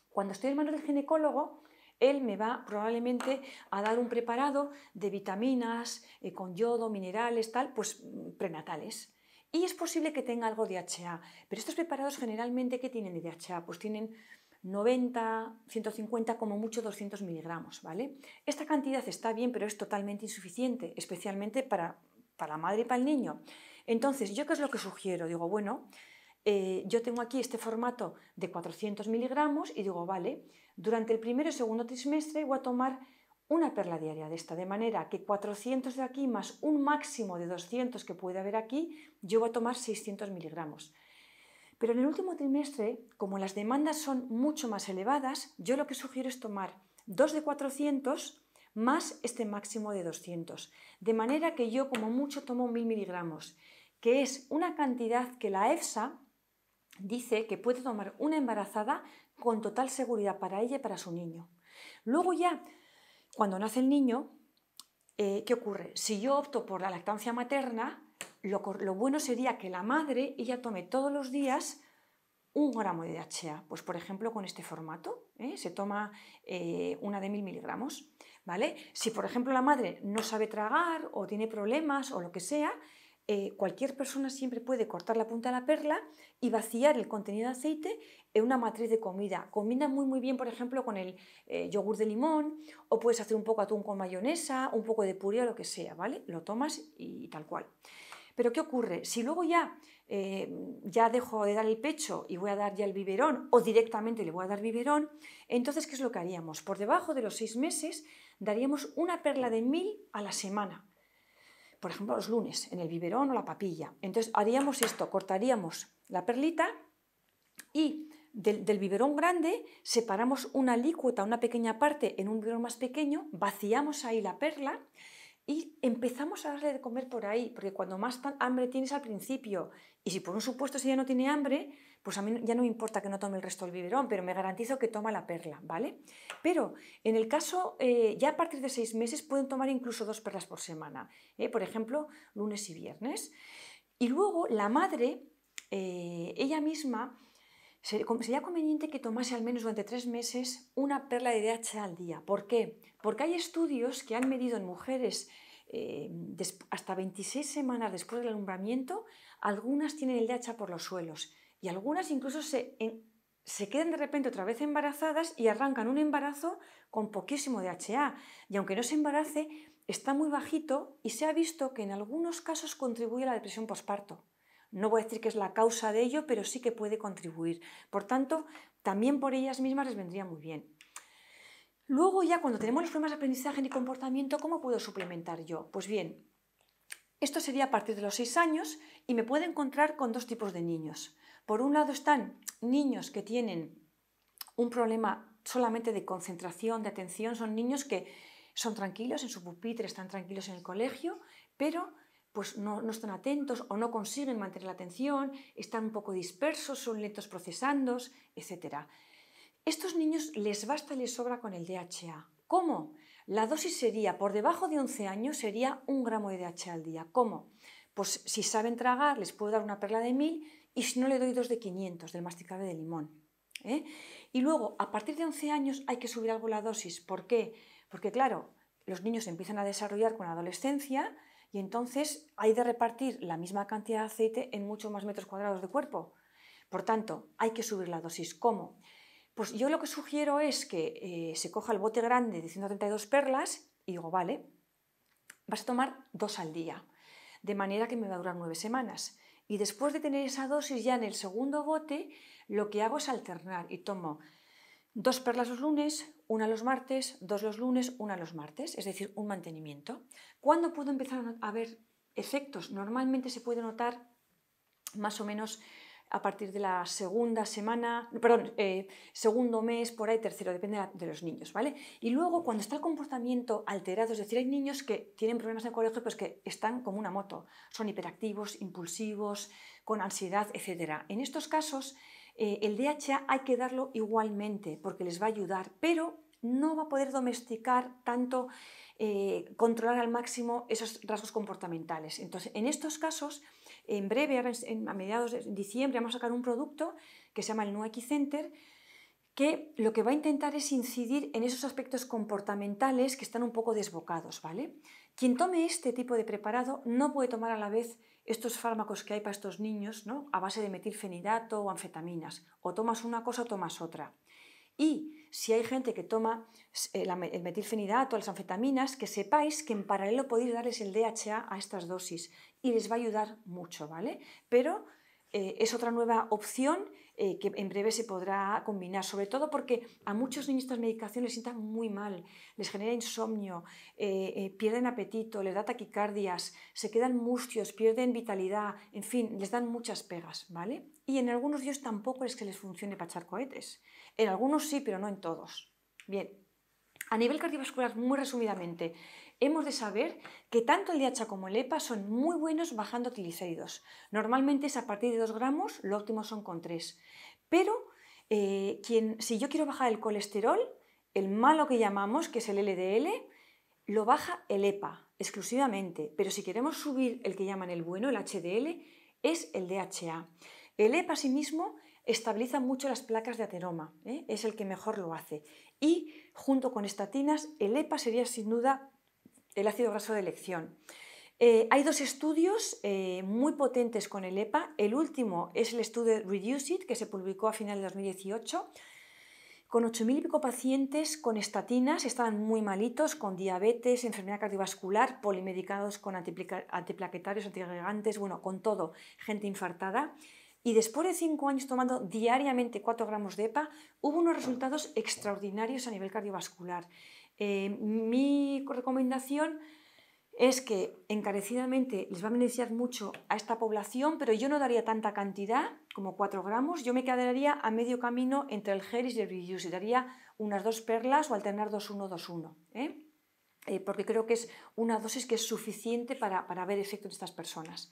cuando estoy en manos del ginecólogo, él me va probablemente a dar un preparado de vitaminas, eh, con yodo, minerales, tal, pues mm, prenatales. Y es posible que tenga algo de HA, pero estos preparados generalmente, ¿qué tienen de DHA? Pues tienen 90, 150, como mucho 200 miligramos, ¿vale? Esta cantidad está bien, pero es totalmente insuficiente, especialmente para, para la madre y para el niño. Entonces, ¿yo qué es lo que sugiero? Digo, bueno, eh, yo tengo aquí este formato de 400 miligramos y digo, vale, durante el primero y segundo trimestre voy a tomar una perla diaria de esta, de manera que 400 de aquí más un máximo de 200 que puede haber aquí, yo voy a tomar 600 miligramos. Pero en el último trimestre, como las demandas son mucho más elevadas, yo lo que sugiero es tomar dos de 400 más este máximo de 200. De manera que yo como mucho tomo 1000 miligramos, que es una cantidad que la EFSA dice que puede tomar una embarazada con total seguridad para ella y para su niño. Luego ya, cuando nace el niño, eh, ¿qué ocurre? Si yo opto por la lactancia materna, lo, bueno sería que la madre ella tome todos los días un gramo de DHA, pues por ejemplo con este formato, ¿eh? se toma eh, una de 1.000 miligramos. ¿vale? Si, por ejemplo, la madre no sabe tragar o tiene problemas o lo que sea, eh, cualquier persona siempre puede cortar la punta de la perla y vaciar el contenido de aceite en una matriz de comida. Combina muy muy bien, por ejemplo, con el eh, yogur de limón o puedes hacer un poco atún con mayonesa, un poco de puré o lo que sea, ¿vale? Lo tomas y tal cual. Pero ¿qué ocurre? Si luego ya eh, ya dejo de dar el pecho y voy a dar ya el biberón o directamente le voy a dar biberón, entonces, ¿qué es lo que haríamos? Por debajo de los seis meses daríamos una perla de mil a la semana. Por ejemplo, los lunes, en el biberón o la papilla. Entonces, haríamos esto, cortaríamos la perlita y del, del, biberón grande separamos una alícuota, una pequeña parte en un biberón más pequeño, vaciamos ahí la perla y empezamos a darle de comer por ahí, porque cuando más hambre tienes al principio, y si por un supuesto si ya no tiene hambre, pues a mí ya no me importa que no tome el resto del biberón, pero me garantizo que toma la perla, ¿vale? Pero en el caso, eh, ya a partir de seis meses pueden tomar incluso dos perlas por semana, ¿eh? por ejemplo, lunes y viernes. Y luego la madre, eh, ella misma, sería conveniente que tomase al menos durante tres meses una perla de DHA al día. ¿Por qué? Porque hay estudios que han medido en mujeres eh, hasta 26 semanas después del alumbramiento, algunas tienen el DHA por los suelos y algunas incluso se, se quedan de repente otra vez embarazadas y arrancan un embarazo con poquísimo DHA. Y aunque no se embarace, está muy bajito y se ha visto que en algunos casos contribuye a la depresión postparto. No voy a decir que es la causa de ello, pero sí que puede contribuir. Por tanto, también por ellas mismas les vendría muy bien. Luego ya cuando tenemos los problemas de aprendizaje y comportamiento, ¿cómo puedo suplementar yo? Pues bien, esto sería a partir de los seis años y me puedo encontrar con dos tipos de niños. Por un lado están niños que tienen un problema solamente de concentración, de atención, son niños que son tranquilos en su pupitre, están tranquilos en el colegio, pero pues no, están atentos o no consiguen mantener la atención, están un poco dispersos, son lentos procesandos, etc. Estos niños les basta y les sobra con el DHA. ¿Cómo? La dosis sería, por debajo de 11 años, sería un gramo de DHA al día. ¿Cómo? Pues si saben tragar, les puedo dar una perla de 1000 y si no, le doy dos de 500 del masticable de limón. ¿eh? Y luego, a partir de 11 años hay que subir algo la dosis. ¿Por qué? Porque claro, los niños empiezan a desarrollar con la adolescencia, y entonces hay de repartir la misma cantidad de aceite en muchos más metros cuadrados de cuerpo. Por tanto, hay que subir la dosis. ¿Cómo? Pues yo lo que sugiero es que eh, se coja el bote grande de 132 perlas y digo, vale, vas a tomar dos al día, de manera que me va a durar nueve semanas. Y después de tener esa dosis ya en el segundo bote, lo que hago es alternar y tomo Dos perlas los lunes, una los martes, dos los lunes, una los martes, es decir, un mantenimiento. ¿Cuándo puedo empezar a ver efectos? Normalmente se puede notar más o menos a partir de la segunda semana, perdón, eh, segundo mes, por ahí, tercero, depende de los niños, ¿vale? Y luego, cuando está el comportamiento alterado, es decir, hay niños que tienen problemas en el colegio, pues que están como una moto, son hiperactivos, impulsivos, con ansiedad, etc. En estos casos, eh, el DHA hay que darlo igualmente porque les va a ayudar, pero no va a poder domesticar tanto, eh, controlar al máximo esos rasgos comportamentales. Entonces, en estos casos, en breve, a mediados de diciembre, vamos a sacar un producto que se llama el NUX Center, que lo que va a intentar es incidir en esos aspectos comportamentales que están un poco desbocados, ¿vale? Quien tome este tipo de preparado no puede tomar a la vez estos fármacos que hay para estos niños, ¿no? A base de metilfenidato o anfetaminas. O tomas una cosa o tomas otra. Y si hay gente que toma eh, el metilfenidato, o las anfetaminas, que sepáis que en paralelo podéis darles el DHA a estas dosis y les va a ayudar mucho, ¿vale? Pero eh, es otra nueva opción eh, que en breve se podrá combinar, sobre todo porque a muchos niños estas medicaciones les sientan muy mal, les genera insomnio, eh, eh, pierden apetito, les da taquicardias, se quedan mustios, pierden vitalidad, en fin, les dan muchas pegas, ¿vale? Y en algunos niños tampoco es que les funcione para echar cohetes. En algunos sí, pero no en todos. Bien, a nivel cardiovascular, muy resumidamente, hemos de saber que tanto el DHA como el EPA son muy buenos bajando triglicéridos. Normalmente es a partir de 2 gramos, lo óptimo son con 3. Pero eh, quien, si yo quiero bajar el colesterol, el malo que llamamos, que es el LDL, lo baja el EPA exclusivamente. Pero si queremos subir el que llaman el bueno, el HDL, es el DHA. El EPA asimismo, sí mismo estabiliza mucho las placas de ateroma, ¿eh? es el que mejor lo hace. Y junto con estatinas, el EPA sería sin duda el ácido graso de elección. Eh, hay dos estudios eh, muy potentes con el EPA. El último es el estudio Reduce It, que se publicó a finales de 2018, con 8.000 y pico pacientes con estatinas, estaban muy malitos, con diabetes, enfermedad cardiovascular, polimedicados con antiplaquetarios, antiagregantes, bueno, con todo, gente infartada. Y después de 5 años tomando diariamente 4 gramos de EPA, hubo unos resultados extraordinarios a nivel cardiovascular. Eh, mi recomendación es que encarecidamente les va a beneficiar mucho a esta población, pero yo no daría tanta cantidad como 4 gramos, yo me quedaría a medio camino entre el Geris y el y daría unas dos perlas o alternar 2-1-2-1, 1 ¿eh? Eh, porque creo que es una dosis que es suficiente para, ver efecto en estas personas.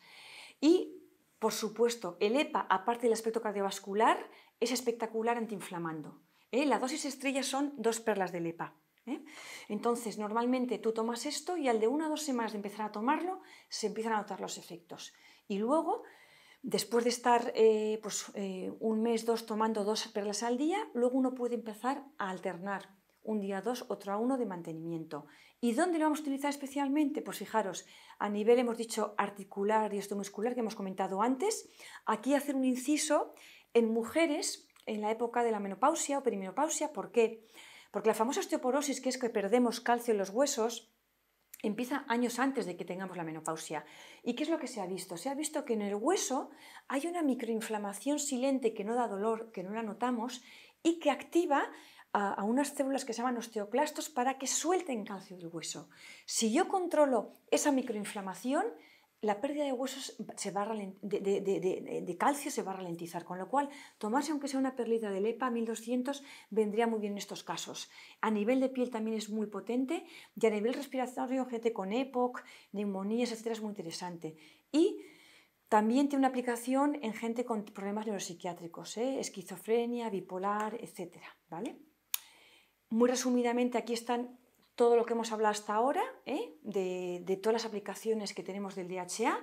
Y, por supuesto, el EPA, aparte del aspecto cardiovascular, es espectacular antiinflamando. ¿eh? La dosis estrella son dos perlas del EPA. ¿eh? Entonces, normalmente tú tomas esto y al de una o dos semanas de empezar a tomarlo, se empiezan a notar los efectos. Y luego, después de estar eh, pues, eh, un mes, dos tomando dos perlas al día, luego uno puede empezar a alternar un día dos, otro a uno de mantenimiento. ¿Y dónde lo vamos a utilizar especialmente? Pues fijaros, a nivel hemos dicho articular y estomuscular que hemos comentado antes, aquí hacer un inciso en mujeres en la época de la menopausia o perimenopausia, ¿por qué? Porque la famosa osteoporosis, que es que perdemos calcio en los huesos, empieza años antes de que tengamos la menopausia. ¿Y qué es lo que se ha visto? Se ha visto que en el hueso hay una microinflamación silente que no da dolor, que no la notamos, y que activa a, unas células que se llaman osteoclastos para que suelten calcio del hueso. Si yo controlo esa microinflamación, la pérdida de huesos se va de, calcio se va a ralentizar, con lo cual tomarse aunque sea una perlita de lepa 1200 vendría muy bien en estos casos. A nivel de piel también es muy potente y a nivel respiratorio, gente con EPOC, neumonías, etc. es muy interesante. Y también tiene una aplicación en gente con problemas neuropsiquiátricos, ¿eh? esquizofrenia, bipolar, etcétera, ¿vale? Muy resumidamente, aquí están todo lo que hemos hablado hasta ahora, ¿eh? de, todas las aplicaciones que tenemos del DHA,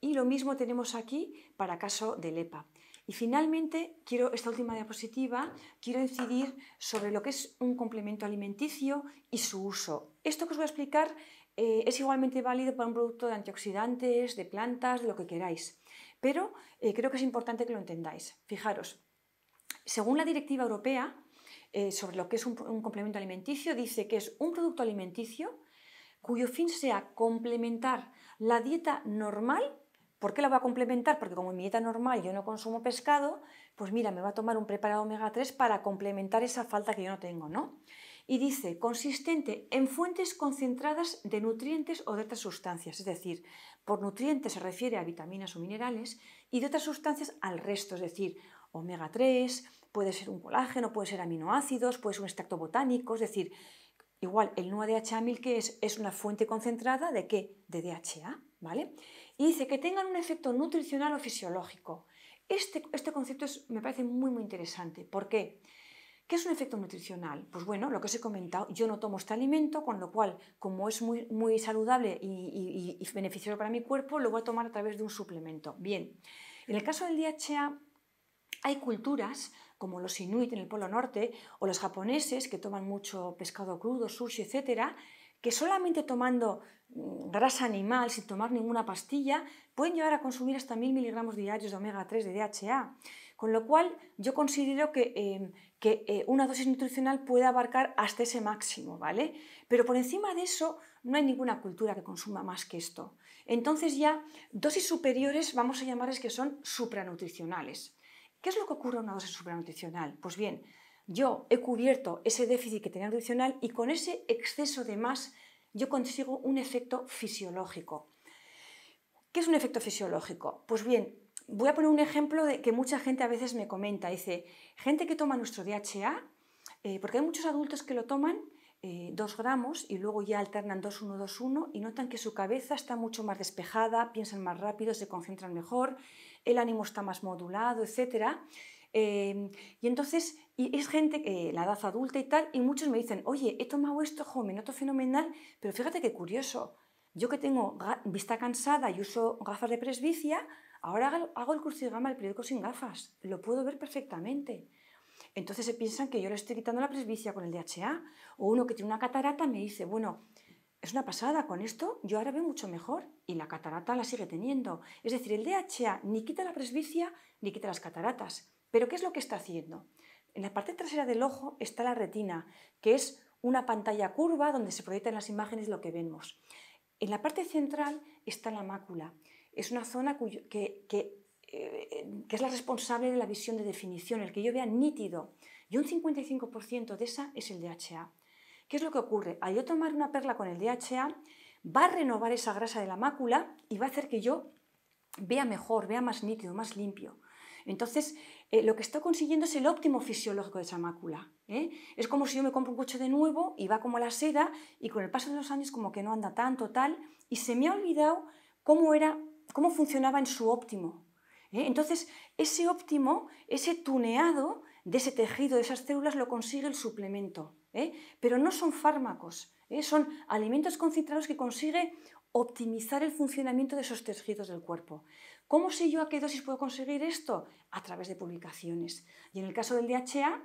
y lo mismo tenemos aquí para caso del EPA. Y finalmente, quiero, esta última diapositiva, quiero decidir sobre lo que es un complemento alimenticio y su uso. Esto que os voy a explicar eh, es igualmente válido para un producto de antioxidantes, de plantas, de lo que queráis. Pero eh, creo que es importante que lo entendáis. Fijaros, según la directiva europea, eh, sobre lo que es un, complemento alimenticio, dice que es un producto alimenticio cuyo fin sea complementar la dieta normal ¿Por qué la va a complementar? Porque como en mi dieta normal yo no consumo pescado, pues mira, me va a tomar un preparado omega 3 para complementar esa falta que yo no tengo, ¿no? Y dice, consistente en fuentes concentradas de nutrientes o de otras sustancias, es decir, por nutrientes se refiere a vitaminas o minerales y de otras sustancias al resto, es decir, omega 3, puede ser un colágeno, puede ser aminoácidos, puede ser un extracto botánico, es decir, igual el no DHA 1000 que es, una fuente concentrada de qué? De DHA, ¿vale? Y dice que tengan un efecto nutricional o fisiológico. Este, este concepto me parece muy, muy interesante. ¿Por qué? ¿Qué es un efecto nutricional? Pues bueno, lo que os he comentado, yo no tomo este alimento, con lo cual, como es muy, muy saludable y, y, beneficioso para mi cuerpo, lo voy a tomar a través de un suplemento. Bien, en el caso del DHA hay culturas como los inuit en el Polo Norte, o los japoneses, que toman mucho pescado crudo, sushi, etc., que solamente tomando mm, grasa animal, sin tomar ninguna pastilla, pueden llevar a consumir hasta 1000 miligramos diarios de omega 3 de DHA. Con lo cual, yo considero que, em, eh, una dosis nutricional puede abarcar hasta ese máximo, ¿vale? Pero por encima de eso, no hay ninguna cultura que consuma más que esto. Entonces ya, dosis superiores vamos a llamarles que son supranutricionales. ¿Qué es lo que ocurre a una dosis supranutricional? Pues bien, yo he cubierto ese déficit que tenía nutricional y con ese exceso de más yo consigo un efecto fisiológico. ¿Qué es un efecto fisiológico? Pues bien, voy a poner un ejemplo de que mucha gente a veces me comenta. Dice, gente que toma nuestro DHA, eh, porque hay muchos adultos que lo toman, eh, dos gramos y luego ya alternan 2-1-2-1 y notan que su cabeza está mucho más despejada, piensan más rápido, se concentran mejor, el ánimo está más modulado, etc. Em, y entonces, es gente, eh, la edad adulta y tal, y muchos me dicen, oye, he tomado esto, joven, noto fenomenal, pero fíjate qué curioso, yo que tengo vista cansada y uso gafas de presbicia, ahora hago el crucigrama del periódico sin gafas, lo puedo ver perfectamente. Entonces se piensan que yo le estoy quitando la presbicia con el DHA, o uno que tiene una catarata me dice, bueno, es una pasada, con esto yo ahora veo mucho mejor y la catarata la sigue teniendo. Es decir, el DHA ni quita la presbicia ni quita las cataratas. Pero ¿qué es lo que está haciendo? En la parte trasera del ojo está la retina, que es una pantalla curva donde se proyectan las imágenes lo que vemos. En la parte central está la mácula. Es una zona que, eh, que es la responsable de la visión de definición, el que yo vea nítido. Y un 55% de esa es el DHA. ¿Qué es lo que ocurre? Al yo tomar una perla con el DHA, va a renovar esa grasa de la mácula y va a hacer que yo vea mejor, vea más nítido, más limpio. Entonces, eh, lo que estoy consiguiendo es el óptimo fisiológico de esa mácula. ¿eh? Es como si yo me compro un coche de nuevo y va como la seda y con el paso de los años como que no anda tanto, tal, y se me ha olvidado cómo era, cómo funcionaba en su óptimo. ¿eh? Entonces, ese óptimo, ese tuneado, de ese tejido, de esas células, lo consigue el suplemento. ¿eh? Pero no son fármacos, ¿eh? son alimentos concentrados que consigue optimizar el funcionamiento de esos tejidos del cuerpo. ¿Cómo sé yo a qué dosis puedo conseguir esto? A través de publicaciones. Y en el caso del DHA,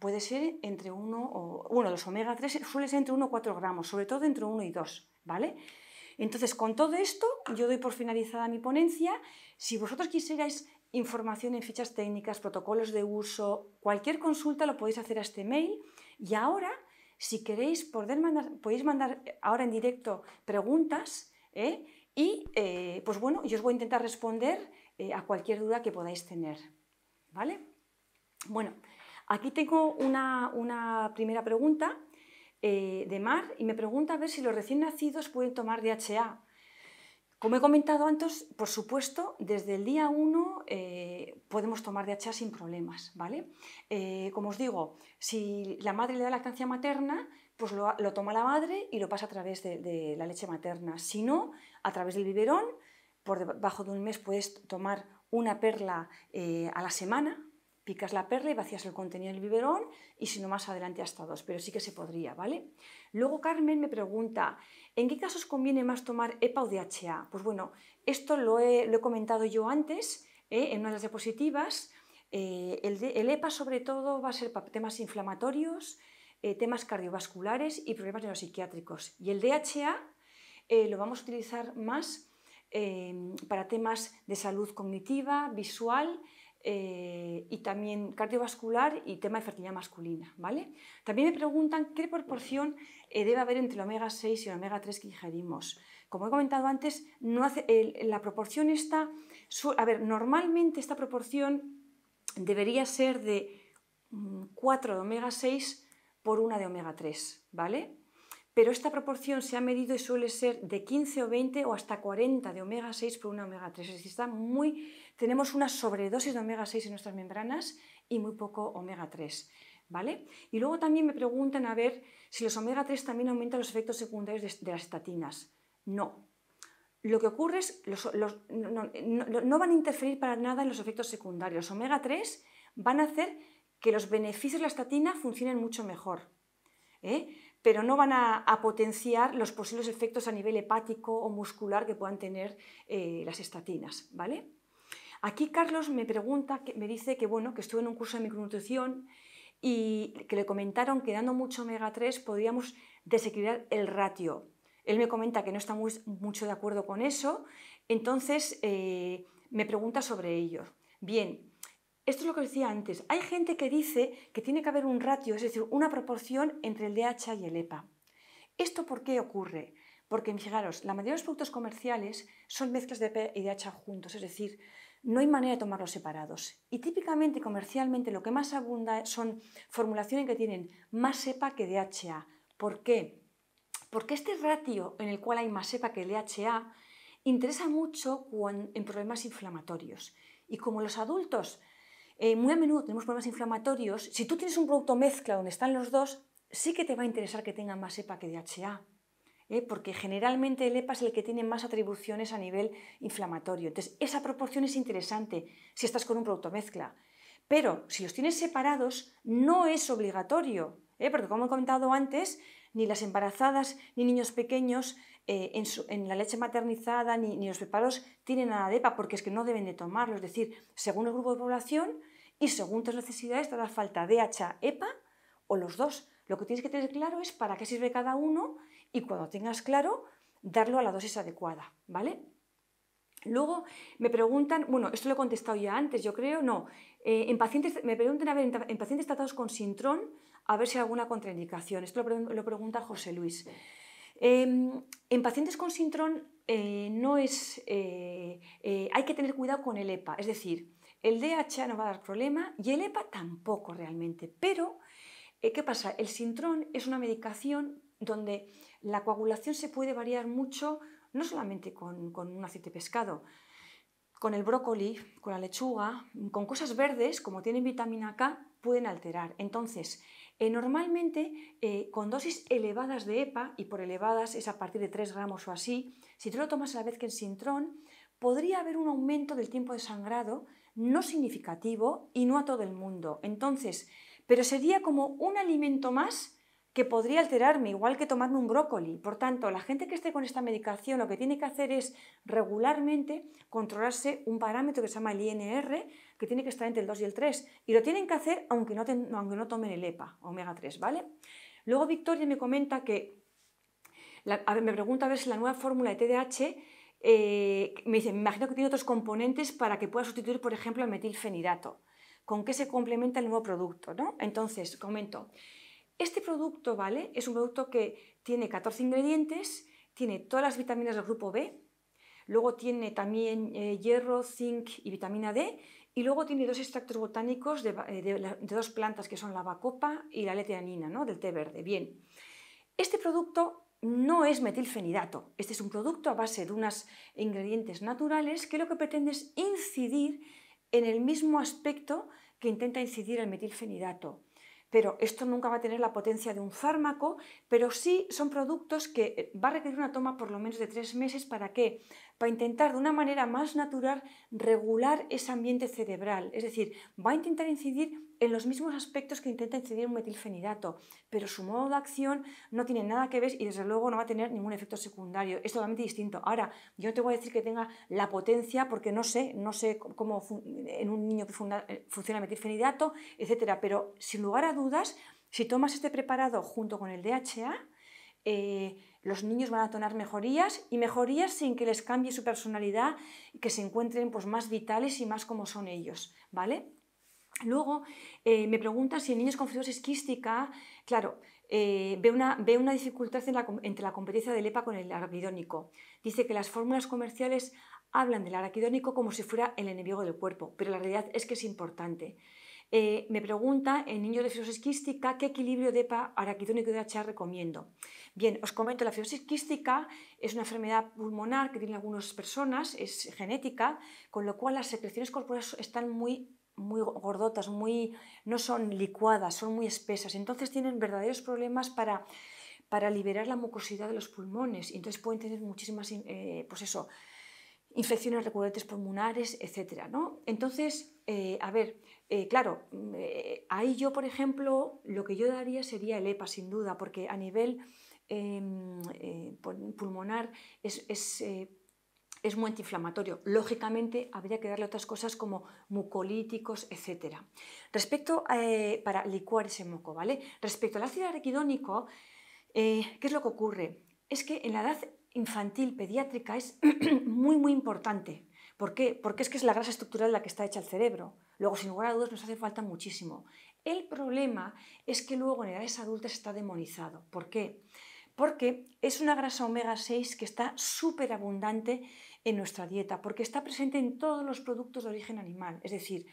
puede ser entre 1 o... 1, los omega 3 suele ser entre 1 o 4 gramos, sobre todo entre 1 y 2, ¿vale? Entonces, con todo esto, yo doy por finalizada mi ponencia. Si vosotros quisierais información en fichas técnicas, protocolos de uso, cualquier consulta lo podéis hacer a este mail y ahora, si queréis, podéis mandar eh, ahora en directo preguntas ¿eh? y eh, pues bueno, yo os voy a intentar responder a cualquier duda que podáis tener. ¿Vale? Bueno, aquí tengo una, una primera pregunta de Mar y me pregunta a ver si los recién nacidos pueden tomar DHA. Como he comentado antes, por supuesto, desde el día 1 eh, podemos tomar de DHA sin problemas, ¿vale? Eh, como os digo, si la madre le da lactancia materna, pues lo, toma la madre y lo pasa a través de, la leche materna. Si no, a través del biberón, por debajo de un mes puedes tomar una perla eh, a la semana, picas la perla y vacías el contenido del biberón y si no más adelante hasta dos, pero sí que se podría, ¿vale? Luego Carmen me pregunta, ¿en qué casos conviene más tomar EPA o DHA? Pues bueno, esto lo he, comentado yo antes ¿eh? en una de las diapositivas. Eh, el, EPA e sobre todo va a ser para temas inflamatorios, eh, temas cardiovasculares y problemas neuropsiquiátricos. Y el DHA lo vamos a utilizar más para temas de salud cognitiva, visual, eh, y también cardiovascular y tema de fertilidad masculina. ¿vale? También me preguntan qué proporción eh, debe haber entre el omega 6 y el omega 3 que ingerimos. Como he comentado antes, la proporción está, a ver, normalmente esta proporción debería ser de 4 mm, de omega 6 por 1 de omega 3, ¿vale? pero esta proporción se ha medido y suele ser de 15 o 20 o hasta 40 de omega 6 por una omega 3. Es decir, está muy, tenemos una sobredosis de omega 6 en nuestras membranas y muy poco omega 3. ¿Vale? Y luego también me preguntan a ver si los omega 3 también aumentan los efectos secundarios de, las estatinas. No. Lo que ocurre es, que no, no van a interferir para nada en los efectos secundarios. Los omega 3 van a hacer que los beneficios de la estatina funcionen mucho mejor. ¿Eh? pero no van a, potenciar los posibles efectos a nivel hepático o muscular que puedan tener eh, las estatinas, ¿vale? Aquí Carlos me pregunta, me dice que bueno, que estuve en un curso de micronutrición y que le comentaron que dando mucho omega 3 podríamos desequilibrar el ratio. Él me comenta que no está muy, mucho de acuerdo con eso, entonces eh, me pregunta sobre ello. Bien, esto es lo que decía antes. Hay gente que dice que tiene que haber un ratio, es decir, una proporción entre el DHA y el EPA. ¿Esto por qué ocurre? Porque, fijaros, la mayoría de los productos comerciales son mezclas de EPA y DHA juntos, es decir, no hay manera de tomarlos separados. Y típicamente, comercialmente, lo que más abunda son formulaciones que tienen más EPA que DHA. ¿Por qué? Porque este ratio en el cual hay más EPA que DHA interesa mucho en problemas inflamatorios. Y como los adultos eh, muy a menudo tenemos problemas inflamatorios. Si tú tienes un producto mezcla donde están los dos, sí que te va a interesar que tengan más EPA que DHA. ¿eh? Porque generalmente el EPA es el que tiene más atribuciones a nivel inflamatorio. Entonces, esa proporción es interesante si estás con un producto mezcla. Pero si los tienes separados, no es obligatorio. ¿eh? Porque como he comentado antes, ni las embarazadas ni niños pequeños en, la leche maternizada ni, ni, los preparados tienen nada de EPA porque es que no deben de tomarlo. Es decir, según el grupo de población, y según tus necesidades te hará falta DHA, EPA o los dos. Lo que tienes que tener claro es para qué sirve cada uno y cuando tengas claro, darlo a la dosis adecuada, ¿vale? Luego me preguntan, bueno, esto lo he contestado ya antes, yo creo, no. Eh, en pacientes, me preguntan, a ver, en, pacientes tratados con sintrón, a ver si hay alguna contraindicación. Esto lo, pregunta José Luis. Em, en pacientes con sintrón eh, no es, eh, hay que tener cuidado con el EPA, es decir, el DHA no va a dar problema y el EPA tampoco realmente. Pero, eh, ¿qué pasa? El Sintrón es una medicación donde la coagulación se puede variar mucho, no solamente con, un aceite pescado, con el brócoli, con la lechuga, con cosas verdes, como tienen vitamina K, pueden alterar. Entonces, eh, normalmente eh, con dosis elevadas de EPA, y por elevadas es a partir de 3 gramos o así, si tú lo tomas a la vez que el Sintrón, podría haber un aumento del tiempo de sangrado no significativo y no a todo el mundo. Entonces, pero sería como un alimento más que podría alterarme, igual que tomarme un brócoli. Por tanto, la gente que esté con esta medicación lo que tiene que hacer es regularmente controlarse un parámetro que se llama el INR, que tiene que estar entre el 2 y el 3, y lo tienen que hacer aunque no, aunque no tomen el EPA, omega 3, ¿vale? Luego Victoria me comenta que, me pregunta a ver si la nueva fórmula de TDAH eh, me dice, me imagino que tiene otros componentes para que pueda sustituir, por ejemplo, el metilfenidato. ¿Con qué se complementa el nuevo producto? ¿no? Entonces, comento, este producto, ¿vale? Es un producto que tiene 14 ingredientes, tiene todas las vitaminas del grupo B, luego tiene también eh, hierro, zinc y vitamina D, y luego tiene dos extractos botánicos de, eh, dos plantas que son la bacopa y la leteanina, ¿no? Del té verde. Bien. Este producto no es metilfenidato. Este es un producto a base de unos ingredientes naturales que lo que pretende es incidir en el mismo aspecto que intenta incidir el metilfenidato. Pero esto nunca va a tener la potencia de un fármaco, pero sí son productos que eh, va a requerir una toma por lo menos de tres meses. ¿Para qué? Para intentar de una manera más natural regular ese ambiente cerebral. Es decir, va a intentar incidir en los mismos aspectos que intenta incidir un metilfenidato, pero su modo de acción no tiene nada que ver y desde luego no va a tener ningún efecto secundario. Es totalmente distinto. Ahora, yo te voy a decir que tenga la potencia porque no sé, no sé cómo en un niño que eh, funciona metilfenidato, etcétera, pero sin lugar a dudas, si tomas este preparado junto con el DHA, eh, los niños van a tener mejorías y mejorías sin que les cambie su personalidad y que se encuentren pues, más vitales y más como son ellos, ¿vale? Luego, eh, me pregunta si en niños con fibrosis quística, claro, eh, ve, una, dificultad entre la competencia del EPA con el araquidónico. Dice que las fórmulas comerciales hablan del araquidónico como si fuera el enemigo del cuerpo, pero la realidad es que es importante. Eh, me pregunta en niños de fibrosis quística qué equilibrio de EPA, araquidónico y DHA recomiendo. Bien, os comento, la fibrosis quística es una enfermedad pulmonar que tienen algunas personas, es genética, con lo cual las secreciones corporales están muy muy gordotas, muy, no son licuadas, son muy espesas. Entonces tienen verdaderos problemas para, para liberar la mucosidad de los pulmones. entonces pueden tener muchísimas, eh, pues eso, infecciones recurrentes pulmonares, etc. ¿no? Entonces, eh, a ver, eh, claro, mm, ahí yo, por ejemplo, lo que yo daría sería el EPA, sin duda, porque a nivel em, pulmonar es... es es muy antiinflamatorio. Lógicamente, habría que darle otras cosas como mucolíticos, etc. Respecto eh, para licuar ese moco, ¿vale? Respecto al ácido araquidónico, eh, ¿qué es lo que ocurre? Es que en la edad infantil pediátrica es muy, muy importante. ¿Por qué? Porque es que es la grasa estructural la que está hecha el cerebro. Luego, sin lugar a dudas, nos hace falta muchísimo. El problema es que luego en edades adultas está demonizado. ¿Por qué? Porque es una grasa omega 6 que está súper abundante en nuestra dieta, porque está presente en todos los productos de origen animal, es decir,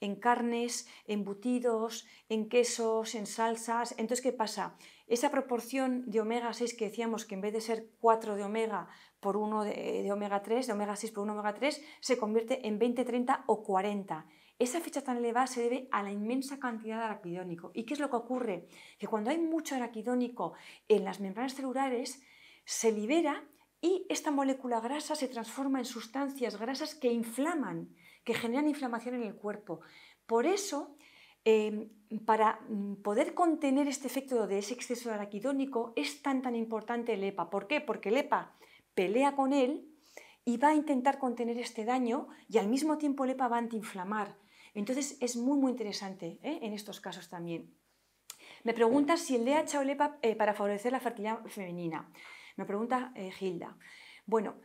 en carnes, embutidos, en quesos, en salsas. Entonces, ¿qué pasa? Esa proporción de omega 6 que decíamos que en vez de ser 4 de omega por 1 de, de omega 3, de omega 6 por 1 omega 3, se convierte en 20, 30 o 40. Esa fecha tan elevada se debe a la inmensa cantidad de araquidónico. ¿Y qué es lo que ocurre? Que cuando hay mucho araquidónico en las membranas celulares, se libera y esta molécula grasa se transforma en sustancias grasas que inflaman, que generan inflamación en el cuerpo. Por eso, em, para mm, poder contener este efecto de ese exceso araquidónico, es tan tan importante el EPA. ¿Por qué? Porque el EPA pelea con él y va a intentar contener este daño y al mismo tiempo el EPA va a antiinflamar. Entonces es muy muy interesante ¿eh? en estos casos también. Me preguntas si el DHA o el EPA eh, para favorecer la fertilidad femenina. Me pregunta eh, Gilda. Bueno,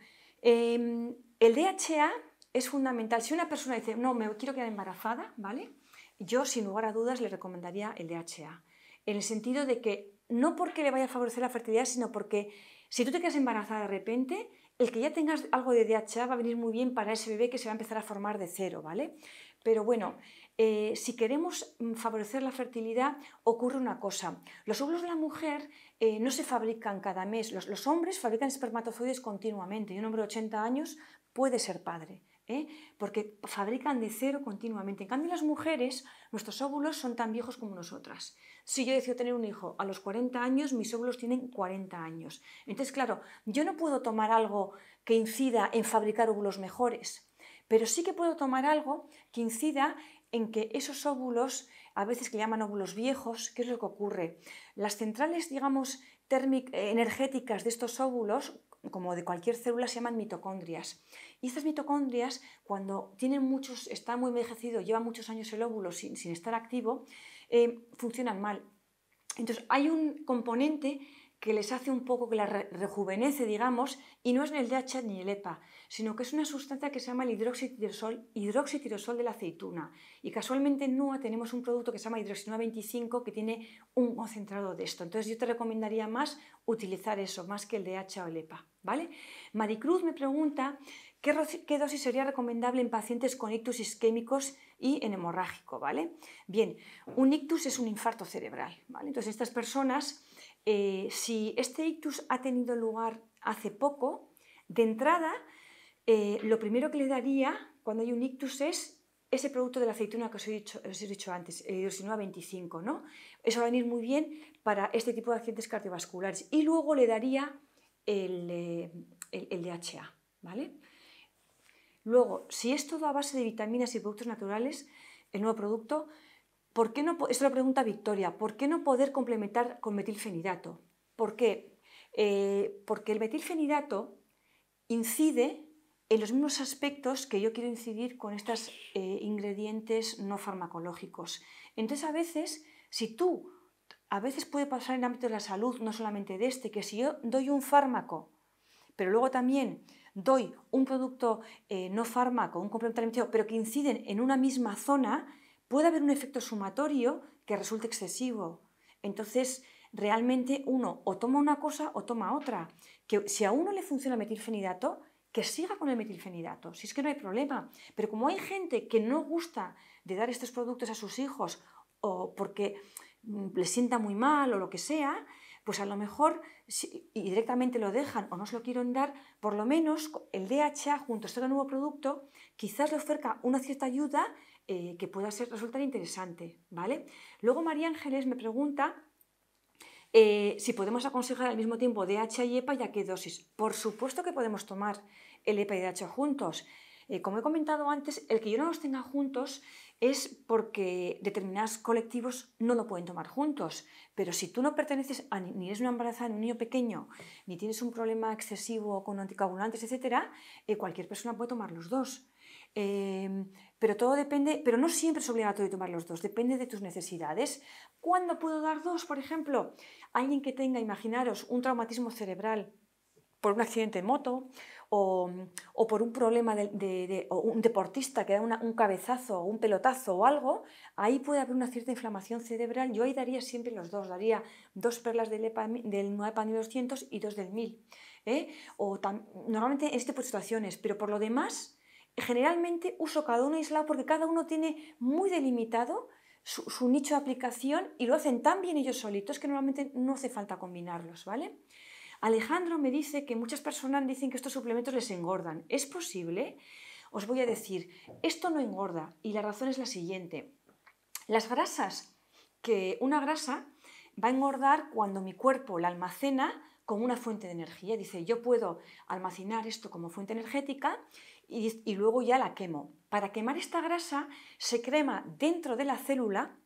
em, el DHA es fundamental. Si una persona dice, no, me quiero quedar embarazada, ¿vale? Yo, sin lugar a dudas, le recomendaría el DHA. En el sentido de que no porque le vaya a favorecer la fertilidad, sino porque si tú te quedas embarazada de repente, el que ya tengas algo de DHA va a venir muy bien para ese bebé que se va a empezar a formar de cero, ¿vale? Pero bueno, eh, si queremos mm, favorecer la fertilidad, ocurre una cosa. Los óvulos de la mujer eh, no se fabrican cada mes. Los, hombres fabrican espermatozoides continuamente y un hombre de 80 años puede ser padre. ¿eh? porque fabrican de cero continuamente. En cambio, las mujeres, nuestros óvulos son tan viejos como nosotras. Si yo decido tener un hijo a los 40 años, mis óvulos tienen 40 años. Entonces, claro, yo no puedo tomar algo que incida en fabricar óvulos mejores pero sí que puedo tomar algo que incida en que esos óvulos, a veces que llaman óvulos viejos, ¿qué es lo que ocurre? Las centrales, digamos, eh, energéticas de estos óvulos, como de cualquier célula, se llaman mitocondrias. Y estas mitocondrias, cuando tienen muchos, está muy envejecido, lleva muchos años el óvulo sin, estar activo, eh, funcionan mal. Entonces, hay un componente que les hace un poco, que la rejuvenece, digamos, y no es ni el DHA ni el EPA, sino que es una sustancia que se llama el hidroxitirosol, hidroxitirosol de la aceituna. Y casualmente en NUA tenemos un producto que se llama hidroxinua 25 que tiene un concentrado de esto. Entonces yo te recomendaría más utilizar eso, más que el DHA o el EPA, ¿vale? Maricruz me pregunta qué, dosis sería recomendable en pacientes con ictus isquémicos y en hemorrágico, ¿vale? Bien, un ictus es un infarto cerebral, ¿vale? Entonces estas personas eh, si este ictus ha tenido lugar hace poco, de entrada, eh, lo primero que le daría cuando hay un ictus es ese producto de la aceituna que os he dicho, antes, eh, el hidrosinua 25, Eso va a venir muy bien para este tipo de accidentes cardiovasculares. Y luego le daría el, DHA, Luego, si es todo a base de vitaminas y productos naturales, el nuevo producto, ¿Por qué no, esto lo pregunta Victoria, ¿por qué no poder complementar con metilfenidato? ¿Por qué? Eh, porque el metilfenidato incide en los mismos aspectos que yo quiero incidir con estos eh, ingredientes no farmacológicos. Entonces, a veces, si tú, a veces puede pasar en el ámbito de la salud, no solamente de este, que si yo doy un fármaco, pero luego también doy un producto eh, no fármaco, un complemento pero que inciden en una misma zona, puede haber un efecto sumatorio que resulte excesivo. Entonces, realmente uno o toma una cosa o toma otra. Que si a uno le funciona el metilfenidato, que siga con el metilfenidato, si es que no hay problema. Pero como hay gente que no gusta de dar estos productos a sus hijos o porque mm, le sienta muy mal o lo que sea, pues a lo mejor y directamente lo dejan o no se lo quieren dar, por lo menos el DHA junto a este nuevo producto quizás le ofrezca una cierta ayuda eh, que pueda ser, resultar interesante, ¿vale? Luego María Ángeles me pregunta eh, si podemos aconsejar al mismo tiempo DHA y EPA y a qué dosis. Por supuesto que podemos tomar el EPA y DHA juntos. Eh, como he comentado antes, el que yo no los tenga juntos es porque determinados colectivos no lo pueden tomar juntos. Pero si tú no perteneces a ni eres una embarazada ni un niño pequeño, ni tienes un problema excesivo con anticoagulantes, etc., cualquier persona puede tomar los dos. Pero todo depende, pero no siempre es obligatorio tomar los dos, depende de tus necesidades. ¿Cuándo puedo dar dos, por ejemplo? Alguien que tenga, imaginaros, un traumatismo cerebral por un accidente de moto o, por un problema de, o un deportista que da un cabezazo o un pelotazo o algo, ahí puede haber una cierta inflamación cerebral. Yo ahí daría siempre los dos, daría dos perlas del, EPA, del y dos del 1000. ¿eh? O normalmente este tipo de situaciones, pero por lo demás generalmente uso cada uno aislado porque cada uno tiene muy delimitado su, nicho de aplicación y lo hacen tan bien ellos solitos que normalmente no hace falta combinarlos, ¿vale? Alejandro me dice que muchas personas dicen que estos suplementos les engordan. ¿Es posible? Os voy a decir, esto no engorda y la razón es la siguiente. Las grasas, que una grasa va a engordar cuando mi cuerpo la almacena como una fuente de energía. Dice, yo puedo almacenar esto como fuente energética y, luego ya la quemo. Para quemar esta grasa se crema dentro de la célula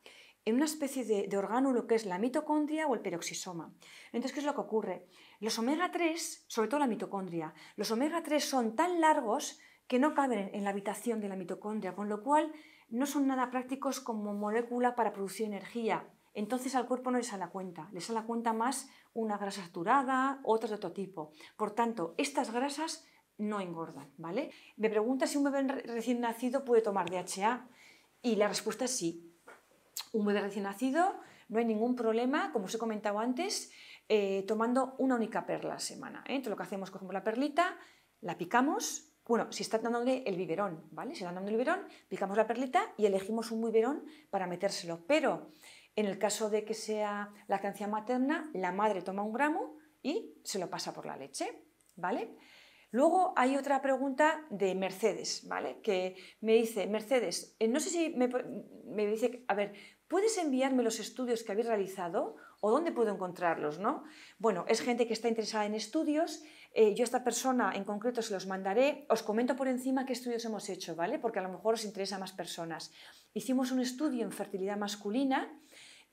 en una especie de, de, orgánulo que es la mitocondria o el peroxisoma. Entonces, ¿qué es lo que ocurre? Los omega 3, sobre todo la mitocondria, los omega 3 son tan largos que no caben en la habitación de la mitocondria, con lo cual no son nada prácticos como molécula para producir energía. Entonces al cuerpo no les sale la cuenta, les sale la cuenta más una grasa saturada, otras de otro tipo. Por tanto, estas grasas no engordan, ¿vale? Me pregunta si un bebé recién nacido puede tomar DHA y la respuesta es sí. Un bebé recién nacido no hay ningún problema, como os he comentado antes, eh, tomando una única perla a la semana. ¿eh? Entonces lo que hacemos, cogemos la perlita, la picamos, bueno, si está dándole el biberón, ¿vale? Si está dando el biberón, picamos la perlita y elegimos un biberón para metérselo. Pero en el caso de que sea lactancia materna, la madre toma un gramo y se lo pasa por la leche, ¿vale? Luego hay otra pregunta de Mercedes, ¿vale? Que me dice, Mercedes, eh, no sé si me, dice, a ver, ¿puedes enviarme los estudios que habéis realizado o dónde puedo encontrarlos, no? Bueno, es gente que está interesada en estudios, eh, yo a esta persona en concreto se los mandaré, os comento por encima qué estudios hemos hecho, ¿vale? Porque a lo mejor os interesa a más personas. Hicimos un estudio en fertilidad masculina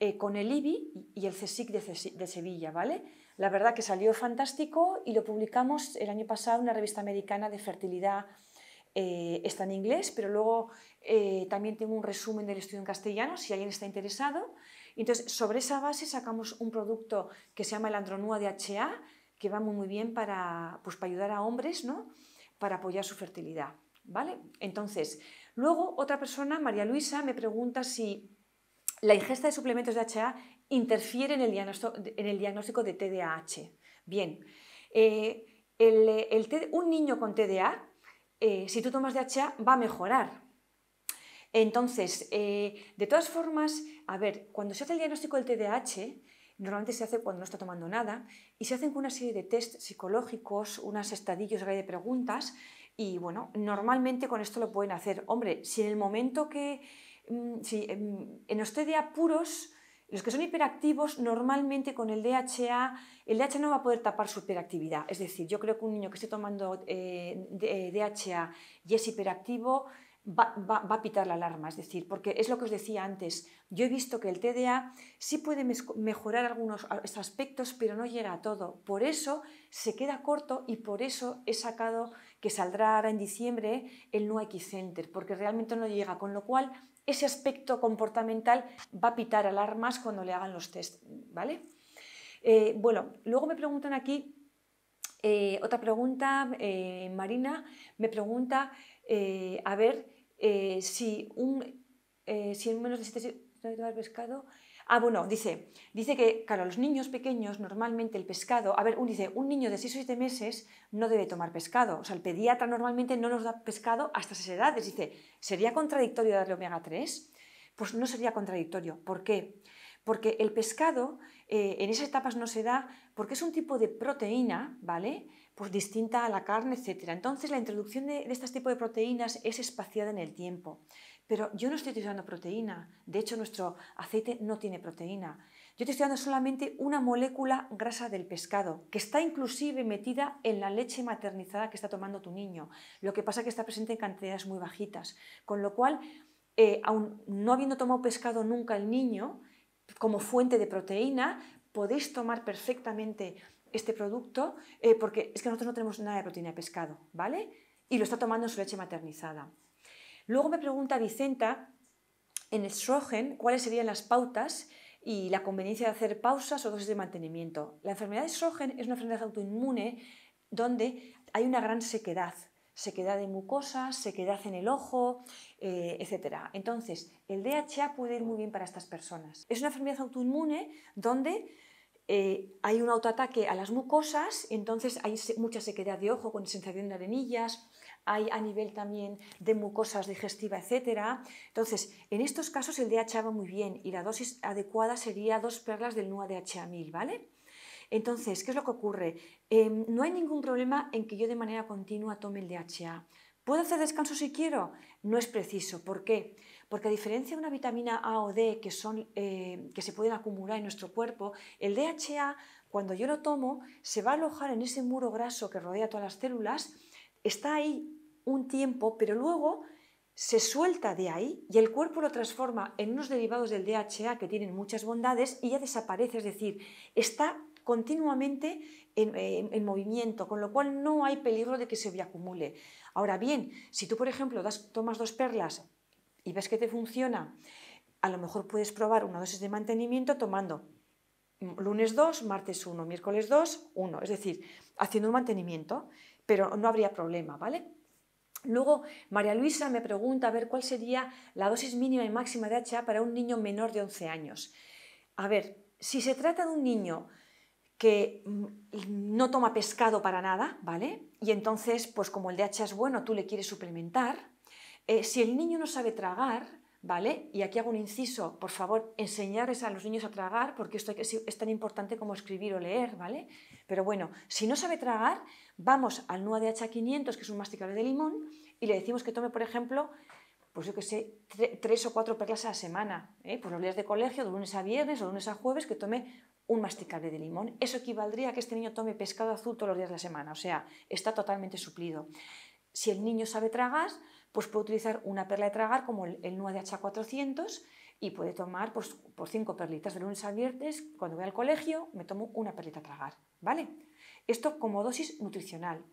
eh, con el IBI y el CSIC de Sevilla, ¿vale? La verdad que salió fantástico y lo publicamos el año pasado en una revista americana de fertilidad. Eh, está en inglés, pero luego eh, también tengo un resumen del estudio en castellano si alguien está interesado. Entonces, sobre esa base sacamos un producto que se llama el Andronua H.A., que va muy, bien para, pues, para ayudar a hombres, ¿no? Para apoyar su fertilidad, ¿vale? Entonces, luego otra persona, María Luisa, me pregunta si la ingesta de suplementos de H.A., interfiere en el diagnóstico, de TDAH. Bien, eh, un niño con TDA, eh, si tú tomas DHA, va a mejorar. Entonces, eh, de todas formas, a ver, cuando se hace el diagnóstico del TDAH, normalmente se hace cuando no está tomando nada, y se hacen una serie de test psicológicos, unas estadillos de preguntas, y bueno, normalmente con esto lo pueden hacer. Hombre, si en el momento que, mm, si, mm, en los TDA puros, los que son hiperactivos, normalmente con el DHA, el DHA no va a poder tapar su hiperactividad. Es decir, yo creo que un niño que esté tomando eh, DHA y es hiperactivo va, a pitar la alarma. Es decir, porque es lo que os decía antes, yo he visto que el TDA sí puede mejorar algunos aspectos, pero no llega a todo. Por eso se queda corto y por eso he sacado que saldrá ahora en diciembre el NUAX Center, porque realmente no llega, con lo cual ese aspecto comportamental va a pitar alarmas cuando le hagan los test, ¿vale? Eh, bueno, luego me preguntan aquí, eh, otra pregunta, eh, Marina me pregunta, a ver, si, un, si en menos de 7 pescado Ah, bueno, dice, dice que, claro, los niños pequeños normalmente el pescado, a ver, un, dice, un niño de 6 o 7 meses no debe tomar pescado, o sea, el pediatra normalmente no nos da pescado hasta esas edades, dice, ¿sería contradictorio darle omega 3? Pues no sería contradictorio, ¿por qué? Porque el pescado eh, en esas etapas no se da porque es un tipo de proteína, ¿vale? Pues distinta a la carne, etc. Entonces la introducción de, de este tipo de proteínas es espaciada en el tiempo. Pero yo no estoy utilizando proteína. De hecho, nuestro aceite no tiene proteína. Yo te estoy dando solamente una molécula grasa del pescado, que está inclusive metida en la leche maternizada que está tomando tu niño. Lo que pasa es que está presente en cantidades muy bajitas. Con lo cual, eh, aun no habiendo tomado pescado nunca el niño, como fuente de proteína, podéis tomar perfectamente este producto, eh, porque es que nosotros no tenemos nada de proteína de pescado, ¿vale? Y lo está tomando en su leche maternizada. Luego me pregunta Vicenta en el strogen cuáles serían las pautas y la conveniencia de hacer pausas o dosis de mantenimiento. La enfermedad de estrogen es una enfermedad autoinmune donde hay una gran sequedad, sequedad de mucosas, sequedad en el ojo, eh, etc. Entonces, el DHA puede ir muy bien para estas personas. Es una enfermedad autoinmune donde eh, hay un autoataque a las mucosas, entonces hay mucha sequedad de ojo con sensación de arenillas, hay a nivel también de mucosas digestiva, etc. Entonces, en estos casos el DHA va muy bien y la dosis adecuada sería dos perlas del NUA DHA 1000, ¿vale? Entonces, ¿qué es lo que ocurre? Em, no hay ningún problema en que yo de manera continua tome el DHA. ¿Puedo hacer descanso si quiero? No es preciso. ¿Por qué? Porque a diferencia de una vitamina A o D que, son, eh, que se pueden acumular en nuestro cuerpo, el DHA, cuando yo lo tomo, se va a alojar en ese muro graso que rodea todas las células está ahí un tiempo, pero luego se suelta de ahí y el cuerpo lo transforma en unos derivados del DHA que tienen muchas bondades y ya desaparece, es decir, está continuamente en, movimiento, con lo cual no hay peligro de que se acumule. Ahora bien, si tú, por ejemplo, tomas dos perlas y ves que te funciona, a lo mejor puedes probar una dosis de mantenimiento tomando lunes 2, martes 1, miércoles 2, 1, es decir, haciendo un mantenimiento pero no habría problema, ¿vale? Luego, María Luisa me pregunta a ver cuál sería la dosis mínima y máxima de HA para un niño menor de 11 años. A ver, si se trata de un niño que mm, no toma pescado para nada, ¿vale? Y entonces, pues como el de DHA es bueno, tú le quieres suplementar. Eh, si el niño no sabe tragar, ¿vale? Y aquí hago un inciso, por favor, enseñarles a los niños a tragar, porque esto es tan importante como escribir o leer, ¿vale? Pero bueno, si no sabe tragar, Vamos al NUA de H500, que es un masticable de limón, y le decimos que tome, por ejemplo, pues yo que sé, tres o cuatro perlas a la semana, ¿eh? los días de colegio, de lunes a viernes o de lunes a jueves, que tome un masticable de limón. Eso equivaldría a que este niño tome pescado azul todos los días de la semana, o sea, está totalmente suplido. Si el niño sabe tragar, pues puede utilizar una perla de tragar como el, NUA de H400 y puede tomar pues, por cinco perlitas de lunes a viernes. Cuando voy al colegio me tomo una perlita a tragar, ¿vale? Esto como dosis nutricional.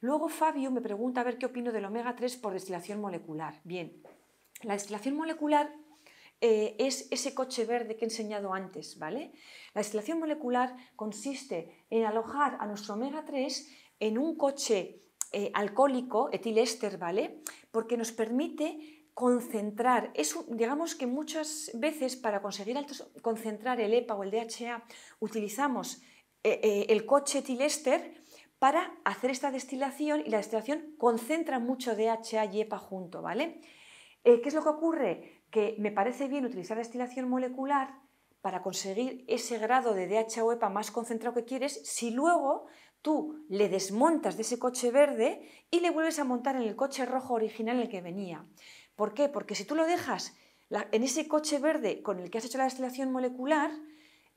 Luego Fabio me pregunta a ver qué opino del omega 3 por destilación molecular. Bien, la destilación molecular eh, es ese coche verde que he enseñado antes, ¿vale? La destilación molecular consiste en alojar a nuestro omega 3 en un coche eh, alcohólico, etiléster, ¿vale? Porque nos permite concentrar, es, digamos que muchas veces para conseguir concentrar el EPA o el DHA utilizamos eh, eh, el coche tilester para hacer esta destilación y la destilación concentra mucho DHA y EPA junto, ¿vale? Eh, ¿Qué es lo que ocurre? Que me parece bien utilizar destilación molecular para conseguir ese grado de DHA o EPA más concentrado que quieres si luego tú le desmontas de ese coche verde y le vuelves a montar en el coche rojo original en el que venía. ¿Por qué? Porque si tú lo dejas en ese coche verde con el que has hecho la destilación molecular,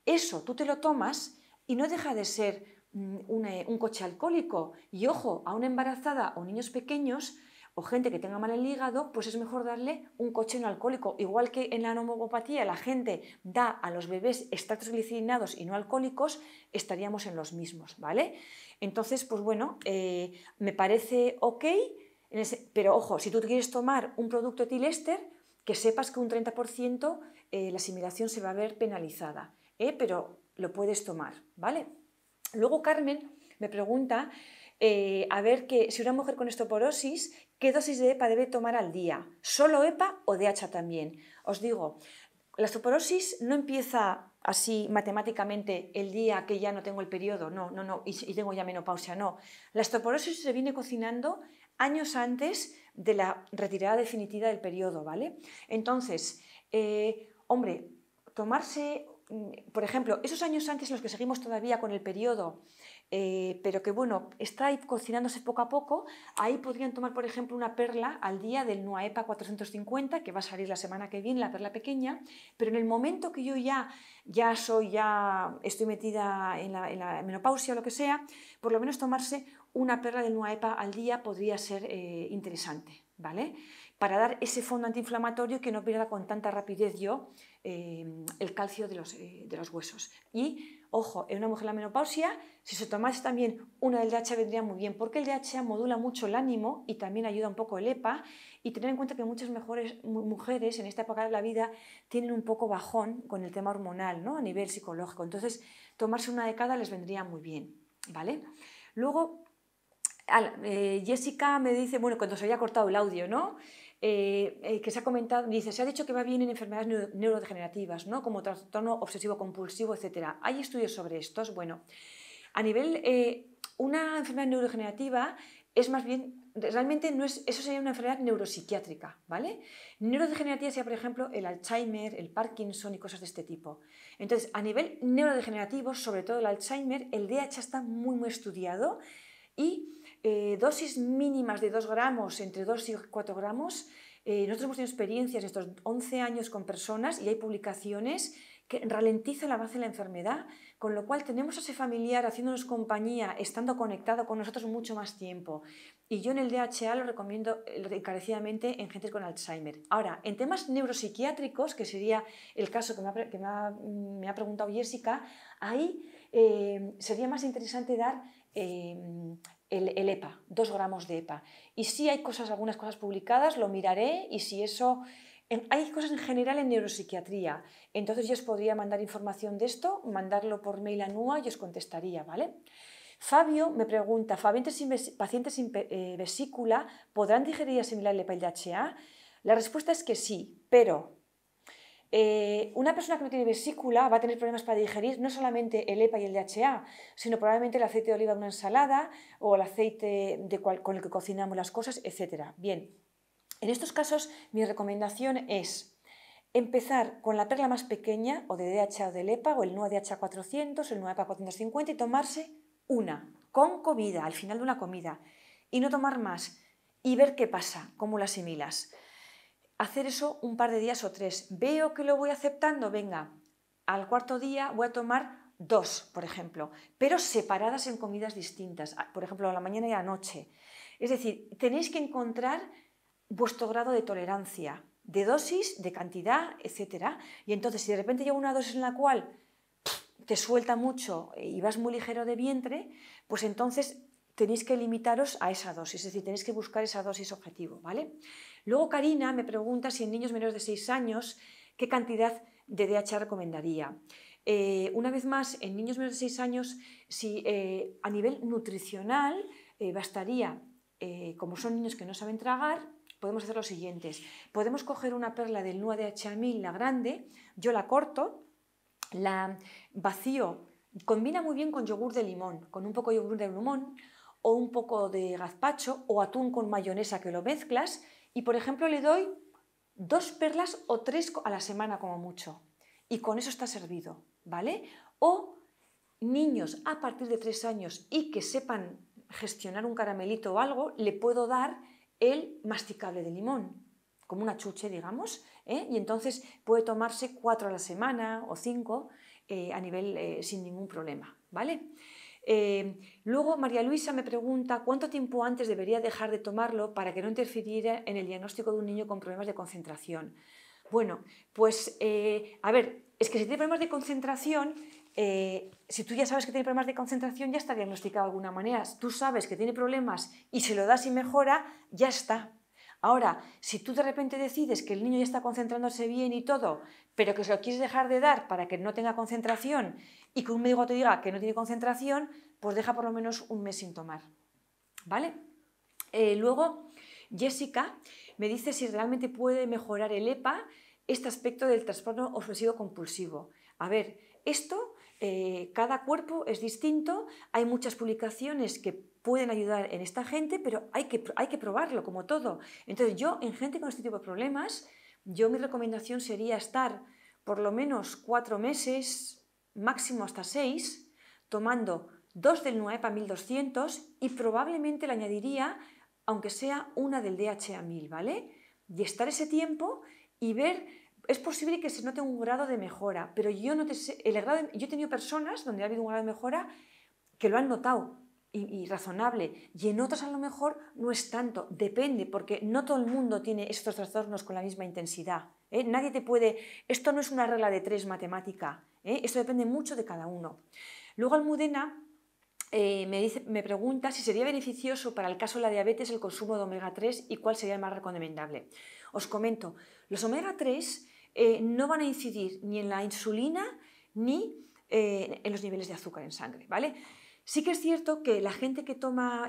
eso tú te lo tomas y no deja de ser mm, eh, un, coche alcohólico. Y ojo, a una embarazada o niños pequeños o gente que tenga mal el hígado, pues es mejor darle un coche no alcohólico. Igual que en la nomogopatía la gente da a los bebés estratos glicinados y no alcohólicos, estaríamos en los mismos, ¿vale? Entonces, pues bueno, eh, me parece ok, pero ojo, si tú quieres tomar un producto etilester, que sepas que un 30% eh, la asimilación se va a ver penalizada. ¿eh? Pero lo puedes tomar, ¿vale? Luego Carmen me pregunta, eh, a ver que si una mujer con estoporosis, ¿qué dosis de EPA debe tomar al día? ¿Solo EPA o DHA también? Os digo, la estoporosis no empieza así matemáticamente el día que ya no tengo el periodo, no, no, no, y, tengo ya menopausia, no. La estoporosis se viene cocinando años antes de la retirada definitiva del periodo, ¿vale? Entonces, eh, hombre, tomarse Mm, por ejemplo, esos años antes los que seguimos todavía con el periodo, eh, pero que bueno, está cocinándose poco a poco, ahí podrían tomar, por ejemplo, una perla al día del NUAEPA 450, que va a salir la semana que viene, la perla pequeña, pero en el momento que yo ya, soy, ya estoy metida en la, menopausia o lo que sea, por lo menos tomarse una perla del NUAEPA al día podría ser eh, interesante, ¿vale? para dar ese fondo antiinflamatorio que no pierda con tanta rapidez yo eh, el calcio eh, de los, huesos. Y, ojo, en una mujer en la menopausia, si se tomase también una del DHA vendría muy bien, porque el DHA modula mucho el ánimo y también ayuda un poco el EPA, y tener en cuenta que muchas mejores mujeres en esta época de la vida tienen un poco bajón con el tema hormonal, ¿no? a nivel psicológico. Entonces, tomarse una de cada les vendría muy bien. ¿vale? Luego, eh, Jessica me dice, bueno, cuando se había cortado el audio, ¿no? Eh, eh, que se ha comentado, dice, se ha dicho que va bien en enfermedades neurodegenerativas, ¿no? como trastorno obsesivo-compulsivo, etc. ¿Hay estudios sobre estos? Bueno, a nivel, eh, una enfermedad neurodegenerativa es más bien, realmente no es, eso sería una enfermedad neuropsiquiátrica, ¿vale? Neurodegenerativa sería, por ejemplo, el Alzheimer, el Parkinson y cosas de este tipo. Entonces, a nivel neurodegenerativo, sobre todo el Alzheimer, el DH está muy, muy estudiado y eh, dosis mínimas de 2 gramos, entre 2 y 4 gramos. Eh, nosotros hemos tenido experiencias estos 11 años con personas y hay publicaciones que ralentiza la base de la enfermedad, con lo cual tenemos a ese familiar haciéndonos compañía, estando conectado con nosotros mucho más tiempo. Y yo en el DHA lo recomiendo eh, encarecidamente en gente con Alzheimer. Ahora, en temas neuropsiquiátricos, que sería el caso que me ha, me ha, preguntado Jessica, ahí sería más interesante dar eh, el, EPA, e 2 gramos de EPA. Y si hay cosas, algunas cosas publicadas, lo miraré y si eso... hay cosas en general en neuropsiquiatría, entonces yo os podría mandar información de esto, mandarlo por mail a NUA y os contestaría, ¿vale? Fabio me pregunta, ¿pacientes sin, pacientes sin eh, vesícula podrán digerir y asimilar el EPA y el DHA? La respuesta es que sí, pero eh, una persona que no tiene vesícula va a tener problemas para digerir no solamente el EPA y el DHA, sino probablemente el aceite de oliva de una ensalada o el aceite con el que cocinamos las cosas, etc. Bien, en estos casos mi recomendación es empezar con la perla más pequeña o de DHA o del EPA o el 9DHA400 el 9EPA450 e y tomarse una, con comida, al final de una comida, y no tomar más y ver qué pasa, cómo la asimilas hacer eso un par de días o tres. Veo que lo voy aceptando, venga, al cuarto día voy a tomar dos, por ejemplo, pero separadas en comidas distintas, por ejemplo, a la mañana y a la noche. Es decir, tenéis que encontrar vuestro grado de tolerancia, de dosis, de cantidad, etc. Y entonces, si de repente llega una dosis en la cual te suelta mucho y vas muy ligero de vientre, pues entonces tenéis que limitaros a esa dosis, es decir, tenéis que buscar esa dosis objetivo, ¿vale? Luego Karina me pregunta si en niños menores de 6 años, ¿qué cantidad de DHA recomendaría? Eh, una vez más, en niños menores de 6 años, si eh, a nivel nutricional eh, bastaría, como son niños que no saben tragar, podemos hacer lo siguiente. Podemos coger una perla del NUA DHA 1000, la grande, yo la corto, la vacío, combina muy bien con yogur de limón, con un poco de yogur de limón o un poco de gazpacho o atún con mayonesa que lo mezclas y por ejemplo le doy dos perlas o tres a la semana como mucho. Y con eso está servido, ¿vale? O niños a partir de tres años y que sepan gestionar un caramelito o algo, le puedo dar el masticable de limón, como una chuche, digamos, ¿eh? y entonces puede tomarse cuatro a la semana o cinco eh, a nivel eh, sin ningún problema, ¿vale? Eh, luego María Luisa me pregunta cuánto tiempo antes debería dejar de tomarlo para que no interfiriera en el diagnóstico de un niño con problemas de concentración. Bueno, pues eh, a ver, es que si tiene problemas de concentración, eh, si tú ya sabes que tiene problemas de concentración, ya está diagnosticado de alguna manera. Tú sabes que tiene problemas y se lo das y mejora, ya está. Ahora, si tú de repente decides que el niño ya está concentrándose bien y todo, pero que se lo quieres dejar de dar para que no tenga concentración y que un médico te diga que no tiene concentración, pues deja por lo menos un mes sin tomar. ¿Vale? Eh, luego, Jessica me dice si realmente puede mejorar el EPA este aspecto del trastorno obsesivo compulsivo. A ver, esto, eh, cada cuerpo es distinto, hay muchas publicaciones que pueden ayudar en esta gente, pero hay que, hay que probarlo, como todo. Entonces, yo, en gente con este tipo de problemas, yo mi recomendación sería estar por lo menos cuatro meses, máximo hasta 6, tomando 2 del 9 1200 y probablemente le añadiría, aunque sea una del DHA 1000, ¿vale? Y estar ese tiempo y ver, es posible que se note un grado de mejora, pero yo no te el grado yo he tenido personas donde ha habido un grado de mejora que lo han notado y, razonable, y en otras a lo mejor no es tanto, depende, porque no todo el mundo tiene estos trastornos con la misma intensidad. ¿eh? Nadie te puede, esto no es una regla de tres matemática, ¿eh? Esto depende mucho de cada uno. Luego Almudena eh, me, pregunta si sería beneficioso para el caso de la diabetes el consumo de omega 3 y cuál sería el más recomendable. Os comento, los omega 3 eh, no van a incidir ni en la insulina ni en los niveles de azúcar en sangre, ¿vale? Sí que es cierto que la gente que toma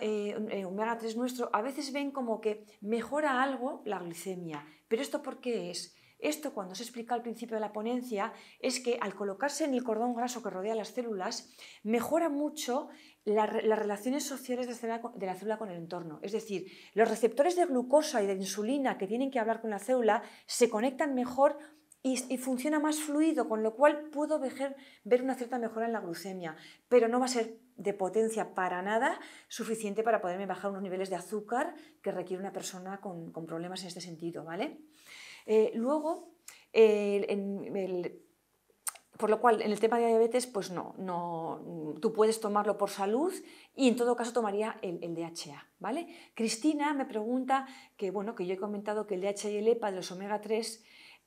omega 3 nuestro a veces ven como que mejora algo la glicemia, pero esto ¿por qué es? Esto, cuando se explica al principio de la ponencia, es que al colocarse en el cordón graso que rodea las células, mejora mucho las relaciones sociales de, la célula con el entorno. Es decir, los receptores de glucosa y de insulina que tienen que hablar con la célula se conectan mejor y, funciona más fluido, con lo cual puedo ver una cierta mejora en la glucemia, pero no va a ser de potencia para nada suficiente para poderme bajar unos niveles de azúcar que requiere una persona con, con problemas en este sentido, ¿vale? Eh, luego, por lo cual, en el tema de diabetes, pues no, tú puedes tomarlo por salud y en todo caso tomaría el, DHA, ¿vale? Cristina me pregunta que, bueno, que yo he comentado que el DHA y el EPA de los omega 3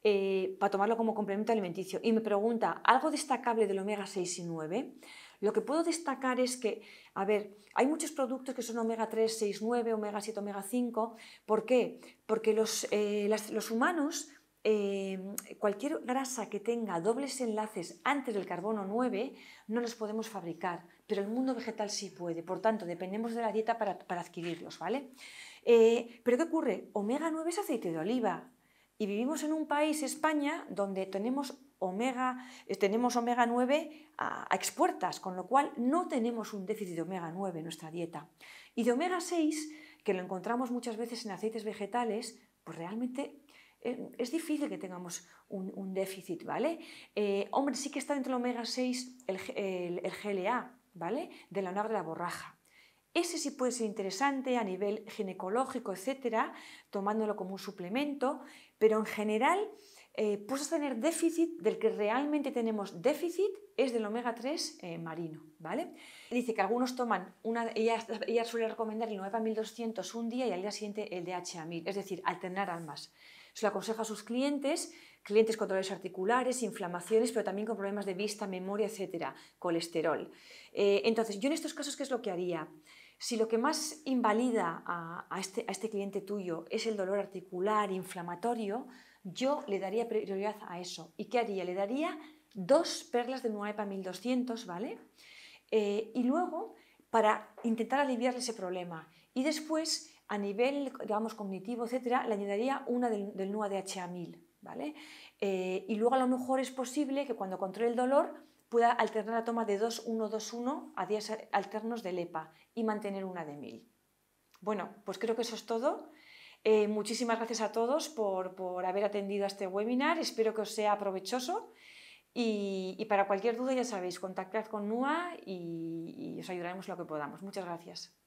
eh, para tomarlo como complemento alimenticio y me pregunta, ¿algo destacable del omega 6 y 9? Lo que puedo destacar es que, a ver, hay muchos productos que son omega 3, 6, 9, omega 7, omega 5. ¿Por qué? Porque los, eh, los humanos eh, cualquier grasa que tenga dobles enlaces antes del carbono 9 no los podemos fabricar, pero el mundo vegetal sí puede, por tanto dependemos de la dieta para, adquirirlos, ¿vale? Eh, pero ¿qué ocurre? Omega 9 es aceite de oliva y vivimos en un país, España, donde tenemos omega, eh, tenemos omega 9 a, a, expuertas, con lo cual no tenemos un déficit de omega 9 en nuestra dieta. Y de omega 6, que lo encontramos muchas veces en aceites vegetales, pues realmente eh, es difícil que tengamos un, déficit, ¿vale? Eh, hombre, sí que está dentro del omega 6 el, GLA, ¿vale? De la de la borraja. Ese sí puede ser interesante a nivel ginecológico, etcétera, tomándolo como un suplemento, pero en general eh, pues tener déficit del que realmente tenemos déficit es del omega 3 eh, marino, ¿vale? Dice que algunos toman, una, ella, suele recomendar el 9200 un día y al día siguiente el DHA 1000, es decir, alternar almas. Se lo aconseja a sus clientes, clientes con dolores articulares, inflamaciones, pero también con problemas de vista, memoria, etcétera, colesterol. Eh, entonces, yo en estos casos, ¿qué es lo que haría? Si lo que más invalida a este, este cliente tuyo es el dolor articular inflamatorio, yo le daría prioridad a eso. ¿Y qué haría? Le daría dos perlas de NUAEPA 1200, ¿vale? Eh, y luego, para intentar aliviarle ese problema. Y después, a nivel, digamos, cognitivo, etcétera, le añadiría una del, NUA DHA 1000, ¿vale? Eh, y luego a lo mejor es posible que cuando controle el dolor pueda alternar la toma de 2-1-2-1 a días alternos del EPA y mantener una de 1000. Bueno, pues creo que eso es todo. Eh, muchísimas gracias a todos por, haber atendido a este webinar. Espero que os sea provechoso. Y, para cualquier duda, ya sabéis, contactad con NUA y os ayudaremos lo que podamos. Muchas gracias.